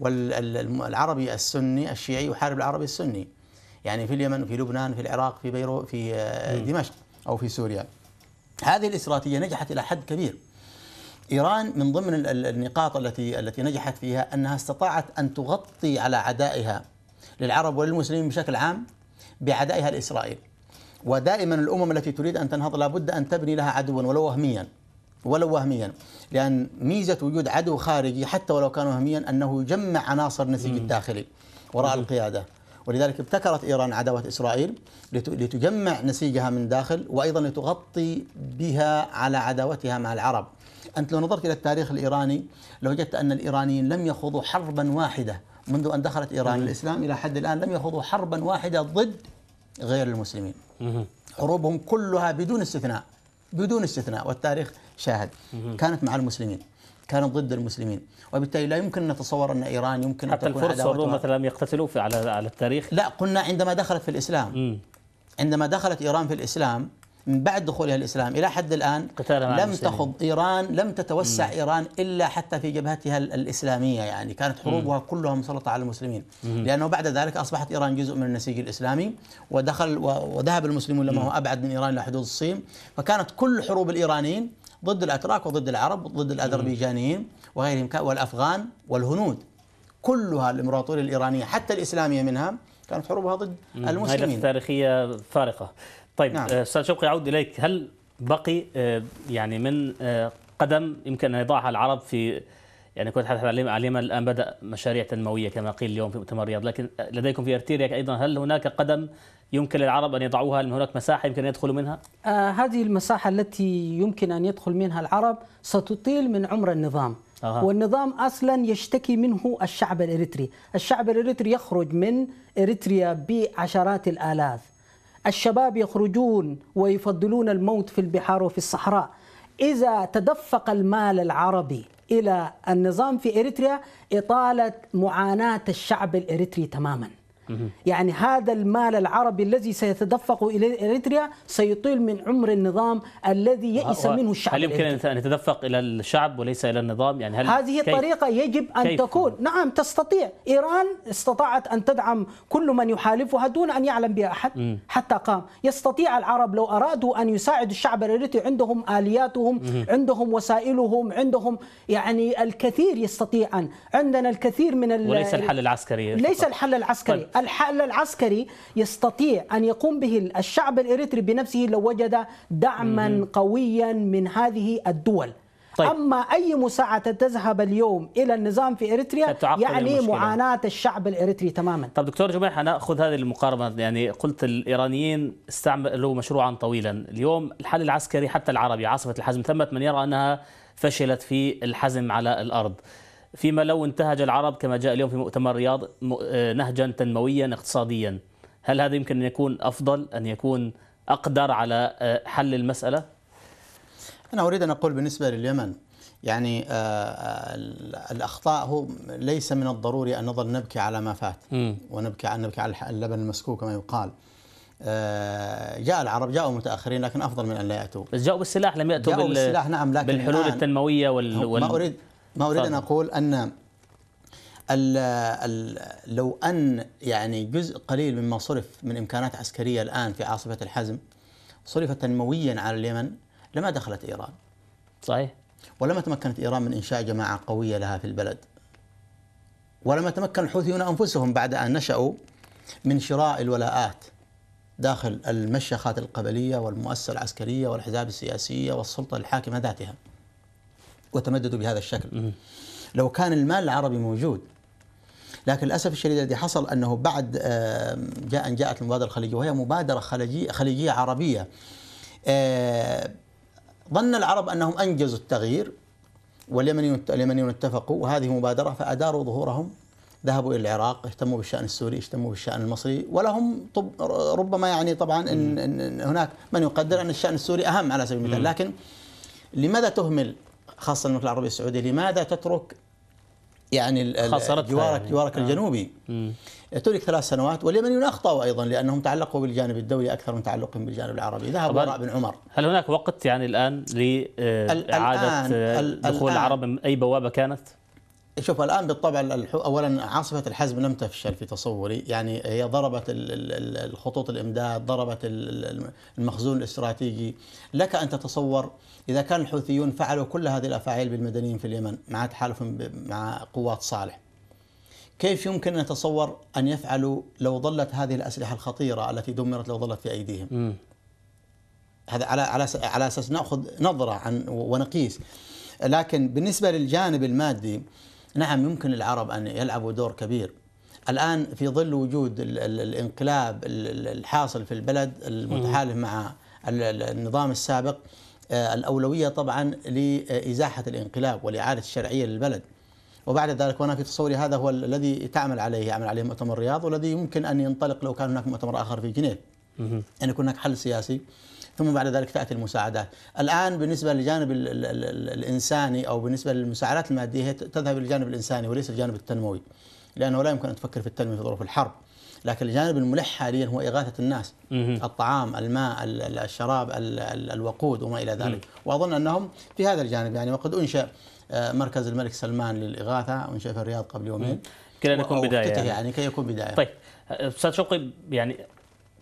والعربي السني الشيعي يحارب العربي السني يعني في اليمن في لبنان في العراق في بيرو في آه، دمشق أو في سوريا هذه الاستراتيجية نجحت إلى حد كبير إيران من ضمن النقاط التي التي نجحت فيها أنها استطاعت أن تغطي على عدائها للعرب وللمسلمين بشكل عام بعدائها لإسرائيل ودائما الأمم التي تريد أن تنهض لابد أن تبني لها عدوا ولو وهميا ولو وهميا لأن ميزة وجود عدو خارجي حتى ولو كان وهميا أنه يجمع عناصر نسيج الداخلي وراء القيادة ولذلك ابتكرت إيران عداوة إسرائيل لتجمع نسيجها من داخل وأيضا لتغطي بها على عداوتها مع العرب أنت لو نظرت إلى التاريخ الإيراني لوجدت أن الإيرانيين لم يخوضوا حربا واحدة منذ أن دخلت إيران الإسلام إلى حد الآن لم يخوضوا حربا واحدة ضد غير المسلمين حروبهم كلها بدون استثناء بدون استثناء والتاريخ شاهد كانت مع المسلمين كانت ضد المسلمين وبالتالي لا يمكن أن نتصور أن إيران يمكن حتى أن تكون الفرس والروم مثلا لم يقتتلوا على على التاريخ لا قلنا عندما دخلت في الإسلام عندما دخلت إيران في الإسلام من بعد دخولها الإسلام إلى حد الآن لم تخض إيران لم تتوسع مم. إيران إلا حتى في جبهتها الإسلامية يعني كانت حروبها مم. كلها مسلطة على المسلمين مم. لأنه بعد ذلك أصبحت إيران جزء من النسيج الإسلامي ودخل وذهب المسلمون لما هو أبعد من إيران إلى حدود الصين فكانت كل حروب الإيرانيين ضد الأتراك وضد العرب وضد الأذربيجانيين وغيرهم والأفغان والهنود كلها الإمبراطورية الإيرانية حتى الإسلامية منها كانت حروبها ضد المسلمين هذه تاريخية فارقة طيب نعم. آه، استاذ شوقي اعود اليك هل بقي آه، يعني من آه، قدم يمكن ان يضعها العرب في يعني كنت حدث على اليمن الان بدا مشاريع تنمويه كما قيل اليوم في مؤتمر الرياض لكن لديكم في ارتيريا ايضا هل هناك قدم يمكن للعرب ان يضعوها هل هناك مساحه يمكن ان يدخلوا منها؟ آه هذه المساحه التي يمكن ان يدخل منها العرب ستطيل من عمر النظام أه. والنظام اصلا يشتكي منه الشعب الاريتري، الشعب الاريتري يخرج من اريتريا بعشرات الالاف الشباب يخرجون ويفضلون الموت في البحار وفي الصحراء إذا تدفق المال العربي إلى النظام في إريتريا إطالة معاناة الشعب الإريتري تماماً يعني هذا المال العربي الذي سيتدفق الى اريتريا سيطيل من عمر النظام الذي يئس منه الشعب هل يمكن ان يتدفق الى الشعب وليس الى النظام يعني هل هذه الطريقه يجب ان تكون نعم تستطيع ايران استطاعت ان تدعم كل من يحالفها دون ان يعلم بها احد م. حتى قام يستطيع العرب لو ارادوا ان يساعدوا الشعب الاريتري عندهم الياتهم م. عندهم وسائلهم عندهم يعني الكثير يستطيع ان عندنا الكثير من وليس الحل العسكري ليس الحل العسكري طيب. الحل العسكري يستطيع أن يقوم به الشعب الإريتري بنفسه لو وجد دعما قويا من هذه الدول طيب. أما أي مساعدة تذهب اليوم إلى النظام في إريتريا يعني المشكلة. معاناة الشعب الإريتري تماما طب دكتور جمال نأخذ هذه المقاربة يعني قلت الإيرانيين استعملوا مشروعا طويلا اليوم الحل العسكري حتى العربي عاصفة الحزم ثمت من يرى أنها فشلت في الحزم على الأرض فيما لو انتهج العرب كما جاء اليوم في مؤتمر الرياض آه، نهجا تنمويا اقتصاديا هل هذا يمكن أن يكون أفضل أن يكون أقدر على آه، حل المسألة؟ أنا أريد أن أقول بالنسبة لليمن يعني آه، الأخطاء هو ليس من الضروري أن نظل نبكي على ما فات ونبكي على نبكي على اللبن المسكوك كما يقال جاء العرب جاءوا متاخرين لكن افضل من ان لا ياتوا بس جاءوا بالسلاح لم ياتوا جاءوا بالسلاح نعم لكن بالحلول التنمويه وال... ما اريد ما أريد أن أقول أن ال ال لو أن يعني جزء قليل مما صرف من إمكانات عسكرية الآن في عاصفة الحزم صرف تنمويا على اليمن لما دخلت إيران صحيح ولما تمكنت إيران من إنشاء جماعة قوية لها في البلد ولما تمكن الحوثيون أنفسهم بعد أن نشأوا من شراء الولاءات داخل المشيخات القبلية والمؤسسة العسكرية والحزاب السياسية والسلطة الحاكمة ذاتها وتمددوا بهذا الشكل لو كان المال العربي موجود لكن للاسف الشديد الذي حصل انه بعد جاء ان جاءت المبادره الخليجيه وهي مبادره خليجيه خليجيه عربيه آه، ظن العرب انهم انجزوا التغيير واليمنيون اليمنيون اتفقوا وهذه مبادره فاداروا ظهورهم ذهبوا الى العراق اهتموا بالشان السوري اهتموا بالشان المصري ولهم طب ربما يعني طبعا إن, إن هناك من يقدر ان الشان السوري اهم على سبيل المثال لكن لماذا تهمل خاصة المملكة العربية السعودية لماذا تترك يعني جوارك يعني. جوارك آه. الجنوبي مم. ترك ثلاث سنوات واليمنيون اخطاوا ايضا لانهم تعلقوا بالجانب الدولي اكثر من تعلقهم بالجانب العربي ذهب وراء بن عمر هل هناك وقت يعني الان لاعاده دخول العرب من اي بوابه كانت؟ شوف الان بالطبع اولا عاصفه الحزم لم تفشل في تصوري يعني هي ضربت الخطوط الامداد ضربت المخزون الاستراتيجي لك ان تتصور اذا كان الحوثيون فعلوا كل هذه الافاعيل بالمدنيين في اليمن مع تحالفهم مع قوات صالح كيف يمكن ان نتصور ان يفعلوا لو ظلت هذه الاسلحه الخطيره التي دمرت لو ظلت في ايديهم م. هذا على على على اساس ناخذ نظره عن ونقيس لكن بالنسبه للجانب المادي نعم يمكن العرب أن يلعبوا دور كبير الآن في ظل وجود الانقلاب الحاصل في البلد المتحالف مع النظام السابق آه، الأولوية طبعا لإزاحة الانقلاب ولإعادة الشرعية للبلد وبعد ذلك وانا في تصوري هذا هو الذي تعمل عليه يعمل عليه مؤتمر الرياض والذي يمكن ان ينطلق لو كان هناك مؤتمر اخر في جنيف ان يعني يكون هناك حل سياسي ثم بعد ذلك تاتي المساعدات. الان بالنسبه للجانب الانساني او بالنسبه للمساعدات الماديه تذهب للجانب الانساني وليس الجانب التنموي. لانه لا يمكن ان تفكر في التنميه في ظروف الحرب. لكن الجانب الملح حاليا هو اغاثه الناس الطعام، الماء، الشراب، الوقود وما الى ذلك، واظن انهم في هذا الجانب يعني وقد انشا آه، مركز الملك سلمان للاغاثه انشا في الرياض قبل يومين. كي نكون بدايه يعني كي يكون بدايه. طيب استاذ شوقي يعني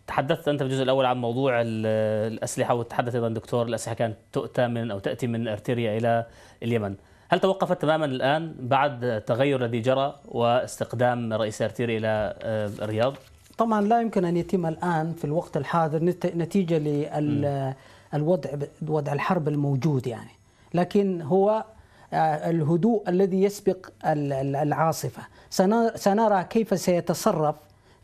تحدثت انت في الجزء الاول عن موضوع الاسلحه وتحدث ايضا دكتور الاسلحه كانت تؤتى من او تاتي من ارتيريا الى اليمن هل توقفت تماما الان بعد التغير الذي جرى واستقدام رئيس ارتيريا الى آه، الرياض طبعا لا يمكن ان يتم الان في الوقت الحاضر نتيجه للوضع وضع الحرب الموجود يعني لكن هو آه، الهدوء الذي يسبق العاصفه سنرى كيف سيتصرف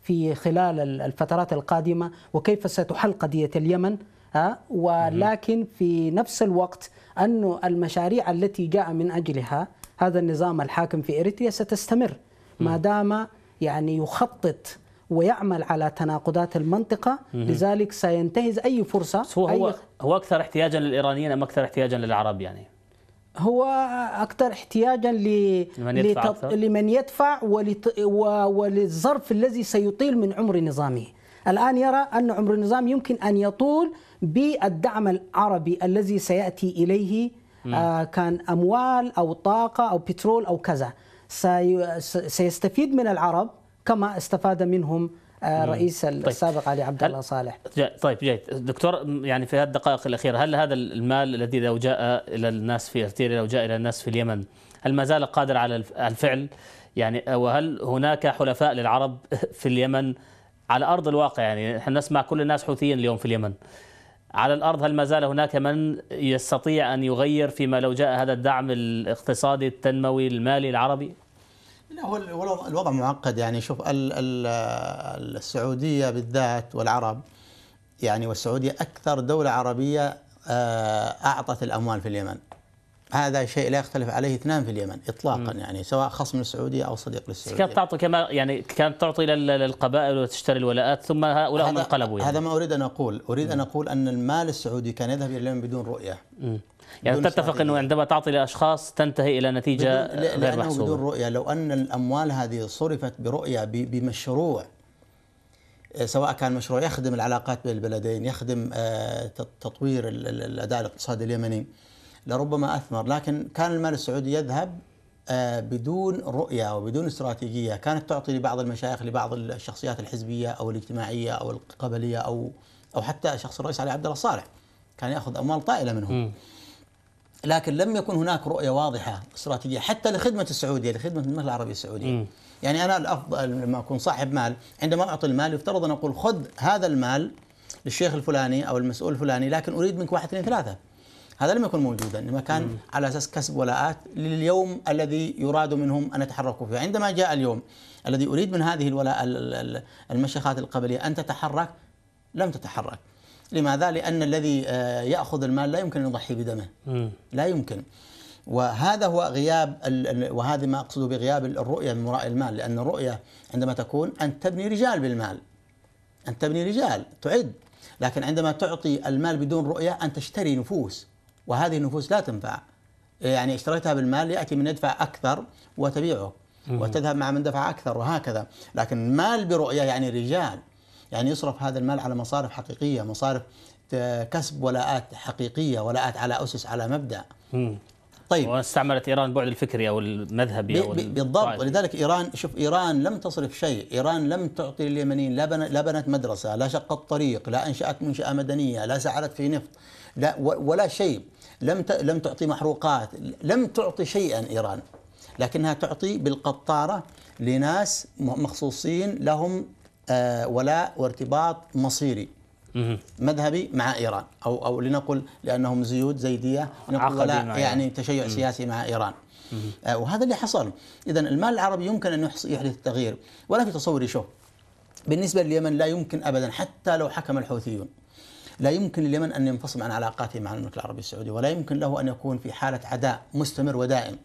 في خلال الفترات القادمة وكيف ستحل قضية اليمن آه، ولكن في نفس الوقت أن المشاريع التي جاء من أجلها هذا النظام الحاكم في إريتريا ستستمر ما دام يعني يخطط ويعمل على تناقضات المنطقة لذلك سينتهز أي فرصة هو, أي هو أكثر احتياجا للإيرانيين أم أكثر احتياجا للعرب يعني هو اكثر احتياجا ل... لمن يدفع, أكثر. لمن يدفع ولت... وللظرف الذي سيطيل من عمر نظامه الآن يرى أن عمر النظام يمكن أن يطول بالدعم العربي الذي سيأتي إليه آه كان أموال أو طاقة أو بترول أو كذا سيستفيد من العرب كما استفاد منهم رئيس طيب. السابق علي عبد الله صالح طيب جيد دكتور يعني في هذه الدقائق الأخيرة هل هذا المال الذي لو جاء إلى الناس في أرتيريا لو جاء إلى الناس في اليمن هل ما زال قادر على الفعل يعني وهل هناك حلفاء للعرب في اليمن على أرض الواقع يعني نحن نسمع كل الناس حوثيين اليوم في اليمن على الأرض هل ما زال هناك من يستطيع أن يغير فيما لو جاء هذا الدعم الاقتصادي التنموي المالي العربي لا هو الوضع معقد يعني شوف السعوديه بالذات والعرب يعني والسعوديه اكثر دوله عربيه آه، اعطت الاموال في اليمن هذا شيء لا يختلف عليه اثنان في اليمن اطلاقا يعني سواء خصم للسعوديه او صديق للسعوديه كانت تعطي كما يعني كانت تعطي للقبائل وتشتري الولاءات ثم هؤلاء هم انقلبوا يعني. هذا ما اريد ان اقول اريد ان اقول ان المال السعودي كان يذهب الى اليمن بدون رؤيه م. يعني تتفق أنه عندما تعطي لأشخاص تنتهي إلى نتيجة بدون غير محسوبة بدون رؤية لو أن الأموال هذه صرفت برؤية بمشروع آه، سواء كان مشروع يخدم العلاقات بين البلدين يخدم آه، تطوير الأداء الاقتصادي اليمني لربما أثمر لكن كان المال السعودي يذهب آه، بدون رؤية وبدون استراتيجية كانت تعطي لبعض المشايخ لبعض الشخصيات الحزبية أو الاجتماعية أو القبلية أو أو حتى شخص الرئيس علي عبد الله صالح كان ياخذ اموال طائله منهم لكن لم يكن هناك رؤية واضحة استراتيجية حتى لخدمة السعودية لخدمة المملكة العربية السعودية م. يعني أنا الأفضل لما أكون صاحب مال عندما أعطي المال يفترض أن أقول خذ هذا المال للشيخ الفلاني أو المسؤول الفلاني لكن أريد منك واحد اثنين ثلاثة هذا لم يكن موجودا انما كان م. على اساس كسب ولاءات لليوم الذي يراد منهم ان يتحركوا فيه، عندما جاء اليوم الذي اريد من هذه الولاء المشيخات القبليه ان تتحرك لم تتحرك، لماذا؟ لأن الذي آه، يأخذ المال لا يمكن أن يضحي بدمه لا يمكن وهذا هو غياب وهذا ما أقصده بغياب الرؤية من وراء المال لأن الرؤية عندما تكون أن تبني رجال بالمال أن تبني رجال تعد لكن عندما تعطي المال بدون رؤية أن تشتري نفوس وهذه النفوس لا تنفع يعني اشتريتها بالمال يأتي من يدفع أكثر وتبيعه وتذهب مع من دفع أكثر وهكذا لكن مال برؤية يعني رجال يعني يصرف هذا المال على مصارف حقيقية مصارف كسب ولاءات حقيقية ولاءات على أسس على مبدأ طيب واستعملت ايران البعد الفكري او المذهبي أو بالضبط طيب. ولذلك ايران شوف ايران لم تصرف شيء، ايران لم تعطي لليمنيين لا لا بنت مدرسه، لا شقت طريق، لا انشات منشاه مدنيه، لا سعرت في نفط، لا ولا شيء، لم لم تعطي محروقات، لم تعطي شيئا ايران لكنها تعطي بالقطاره لناس مخصوصين لهم آه، ولاء وارتباط مصيري مذهبي مع ايران او او لنقل لانهم زيود زيديه نقول ولاء يعني تشيع سياسي مع ايران آه، وهذا اللي حصل اذا المال العربي يمكن ان يحدث تغيير ولا في تصوري شوف بالنسبه لليمن لا يمكن ابدا حتى لو حكم الحوثيون لا يمكن لليمن ان ينفصل عن علاقاته مع المملكه العربيه السعوديه ولا يمكن له ان يكون في حاله عداء مستمر ودائم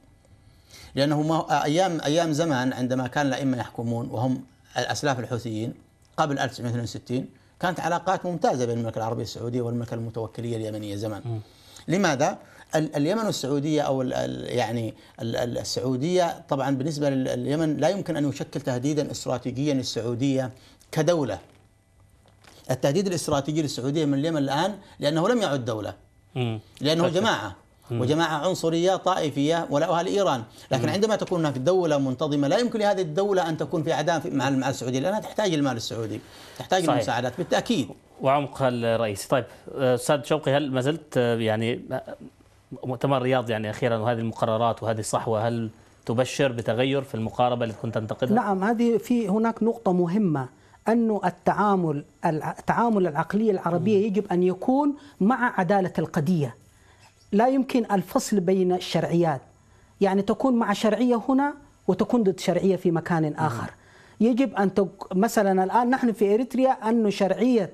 لانه ما آه، ايام ايام زمان عندما كان الائمه يحكمون وهم الأسلاف الحوثيين قبل 1962 كانت علاقات ممتازة بين المملكة العربية السعودية والمملكة المتوكلية اليمنية زمان م. لماذا؟ اليمن والسعوديه او ال يعني ال السعوديه طبعا بالنسبه لليمن لا يمكن ان يشكل تهديدا استراتيجيا للسعوديه كدوله. التهديد الاستراتيجي للسعوديه من اليمن الان لانه لم يعد دوله. لانه جماعه وجماعة عنصرية طائفية ولاؤها لإيران لكن عندما تكون هناك دولة منتظمة لا يمكن لهذه الدولة أن تكون في أعداء مع المال السعودية لأنها تحتاج المال السعودي تحتاج صحيح. المساعدات بالتأكيد وعمق الرئيسي طيب أستاذ شوقي هل ما زلت آه، يعني آه، مؤتمر رياض يعني أخيرا وهذه المقررات وهذه الصحوة هل تبشر بتغير في المقاربة اللي كنت تنتقدها؟ نعم هذه في هناك نقطة مهمة أن التعامل التعامل العقلية العربية يجب أن يكون مع عدالة القضية لا يمكن الفصل بين الشرعيات يعني تكون مع شرعية هنا وتكون ضد شرعية في مكان آخر نعم. يجب أن تك... مثلا الآن نحن في إريتريا أن شرعية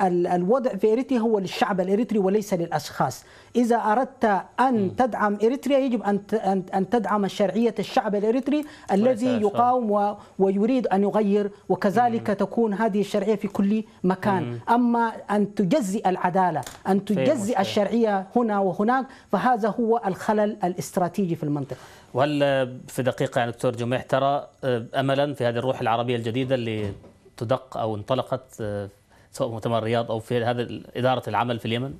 الوضع في اريتريا هو للشعب الاريتري وليس للاشخاص، اذا اردت ان م. تدعم اريتريا يجب ان ان تدعم شرعيه الشعب الاريتري الذي يقاوم و... ويريد ان يغير وكذلك م. تكون هذه الشرعيه في كل مكان، م. اما ان تجزي العداله، ان تجزي الشرعيه هنا وهناك فهذا هو الخلل الاستراتيجي في المنطقه. وهل في دقيقه يا يعني دكتور جميع ترى املا في هذه الروح العربيه الجديده اللي تدق او انطلقت سواء مؤتمر الرياض او في هذا اداره العمل في اليمن؟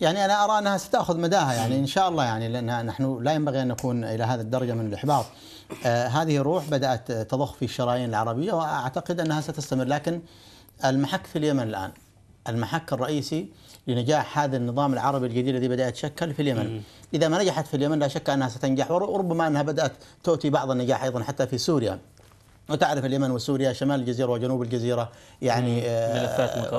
يعني انا ارى انها ستاخذ مداها يعني ان شاء الله يعني لان نحن لا ينبغي ان نكون الى هذه الدرجه من الاحباط. آه، هذه الروح بدات تضخ في الشرايين العربيه واعتقد انها ستستمر لكن المحك في اليمن الان المحك الرئيسي لنجاح هذا النظام العربي الجديد الذي بدا يتشكل في اليمن. اذا ما نجحت في اليمن لا شك انها ستنجح وربما انها بدات تؤتي بعض النجاح ايضا حتى في سوريا. وتعرف اليمن وسوريا شمال الجزيرة وجنوب الجزيرة يعني آه، ملفات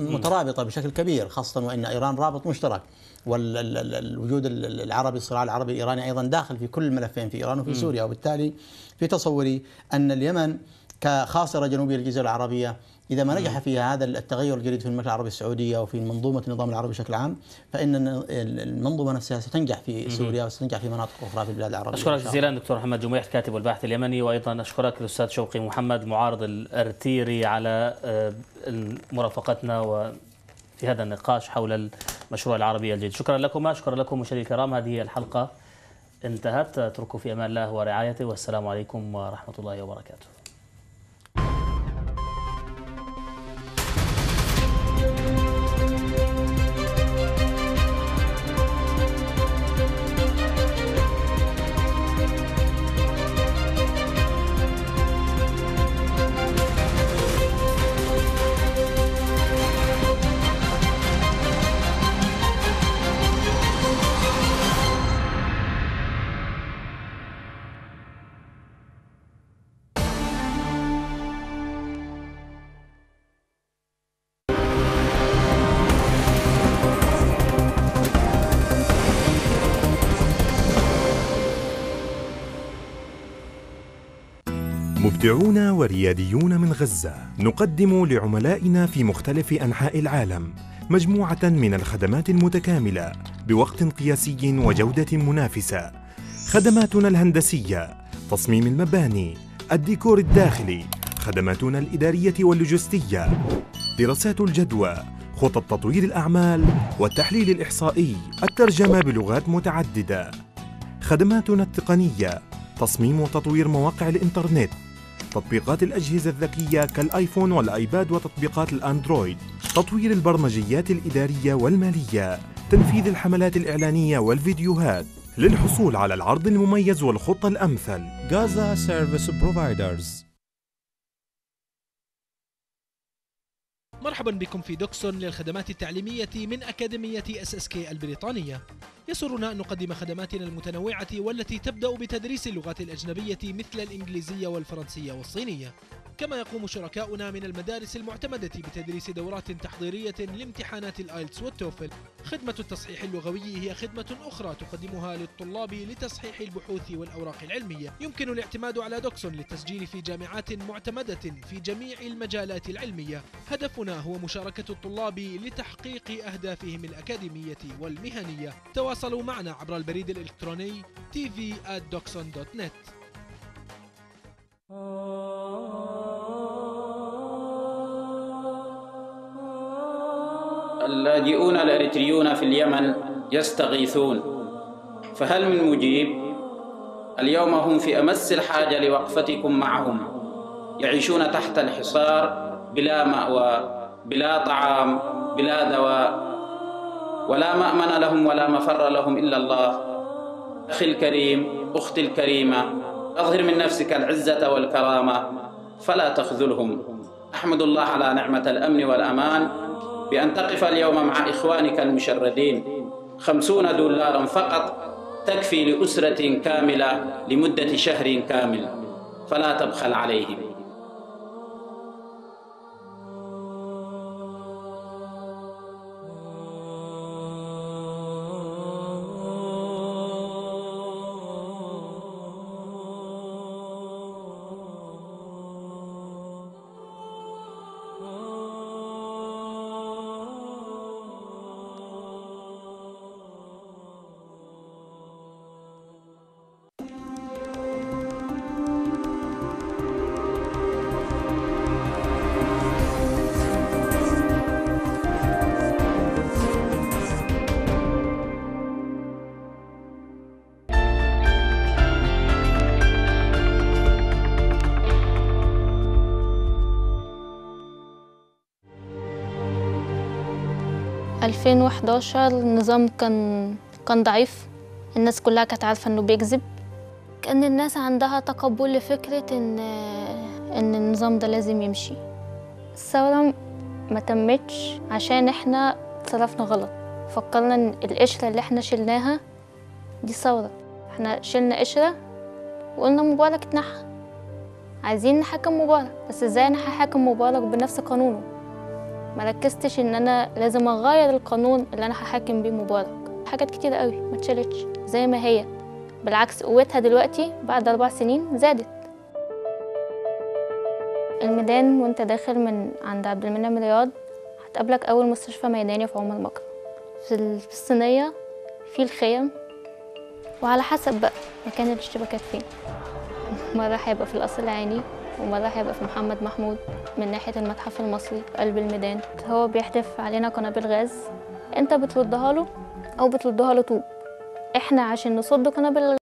مترابطة آه، بشكل كبير خاصة وأن إيران رابط مشترك والوجود العربي الصراع العربي الإيراني أيضا داخل في كل الملفين في إيران وفي سوريا وبالتالي في تصوري أن اليمن كخاصرة جنوبية للجزيرة العربية إذا ما نجح نعم. في هذا التغير الجديد في المملكة العربية السعودية وفي منظومة النظام العربي بشكل عام فإن المنظومة نفسها ستنجح في سوريا وستنجح في مناطق أخرى في البلاد العربية أشكرك جزيلا دكتور محمد جميح كاتب والباحث اليمني وأيضا أشكرك الأستاذ شوقي محمد معارض الأرتيري على آه، مرافقتنا و في هذا النقاش حول المشروع العربي الجديد شكرا لكم شكرا لكم مشاهدي الكرام هذه الحلقة انتهت اترككم في أمان الله ورعايته والسلام عليكم ورحمة الله وبركاته مبدعون ورياديون من غزة نقدم لعملائنا في مختلف أنحاء العالم مجموعة من الخدمات المتكاملة بوقت قياسي وجودة منافسة خدماتنا الهندسية تصميم المباني الديكور الداخلي خدماتنا الإدارية واللوجستية دراسات الجدوى خطط تطوير الأعمال والتحليل الإحصائي الترجمة بلغات متعددة خدماتنا التقنية تصميم وتطوير مواقع الإنترنت تطبيقات الأجهزة الذكية كالآيفون والآيباد وتطبيقات الأندرويد تطوير البرمجيات الإدارية والمالية تنفيذ الحملات الإعلانية والفيديوهات للحصول على العرض المميز والخطة الأمثل Gaza Service Providers مرحبا بكم في دوكسون للخدمات التعليمية من أكاديمية اس اس كي البريطانية. يسرنا أن نقدم خدماتنا المتنوعة والتي تبدأ بتدريس اللغات الأجنبية مثل الإنجليزية والفرنسية والصينية، كما يقوم شركاؤنا من المدارس المعتمدة بتدريس دورات تحضيرية لامتحانات الآيلتس والتوفل خدمة التصحيح اللغوي هي خدمة أخرى تقدمها للطلاب لتصحيح البحوث والأوراق العلمية يمكن الاعتماد على دوكسون للتسجيل في جامعات معتمدة في جميع المجالات العلمية هدفنا هو مشاركة الطلاب لتحقيق أهدافهم الأكاديمية والمهنية تواصلوا معنا عبر البريد الإلكتروني tv@doxon.net Oh آه. اللاجئون الأريتريون في اليمن يستغيثون فهل من مجيب؟ اليوم هم في أمس الحاجة لوقفتكم معهم يعيشون تحت الحصار بلا مأوى بلا طعام بلا دواء ولا مأمن لهم ولا مفر لهم إلا الله أخي الكريم أختي الكريمة أظهر من نفسك العزة والكرامة فلا تخذلهم أحمد الله على نعمة الأمن والأمان بأن تقف اليوم مع إخوانك المشردين خمسون دولارا فقط تكفي لأسرة كاملة لمدة شهر كامل فلا تبخل عليهم 2011 النظام كان كان ضعيف الناس كلها كانت عارفة إنه بيكذب كان الناس عندها تقبل لفكرة إن إن النظام ده لازم يمشي الثورة ما تمتش عشان إحنا اتصرفنا غلط فكرنا إن القشرة اللي إحنا شلناها دي ثورة إحنا شلنا قشرة وقلنا مبارك اتنحى عايزين نحاكم مبارك بس إزاي نحاكم مبارك بنفس قانونه مركزتش ان انا لازم اغير القانون اللي انا هحاكم بيه مبارك حاجات كتير قوي ما تشالتش زي ما هي بالعكس قوتها دلوقتي بعد اربع سنين زادت الميدان وانت داخل من عند عبد المنعم رياض هتقابلك اول مستشفى ميداني في عمر بكر في الصينيه في الخيم وعلى حسب بقى مكان الاشتباكات فين مره هيبقى في القصر العيني ومدى هيبقى في محمد محمود من ناحية المتحف المصري قلب الميدان هو بيحتف علينا قنابل غاز انت بتردها له او بتردها له طوب احنا عشان نصد قنابل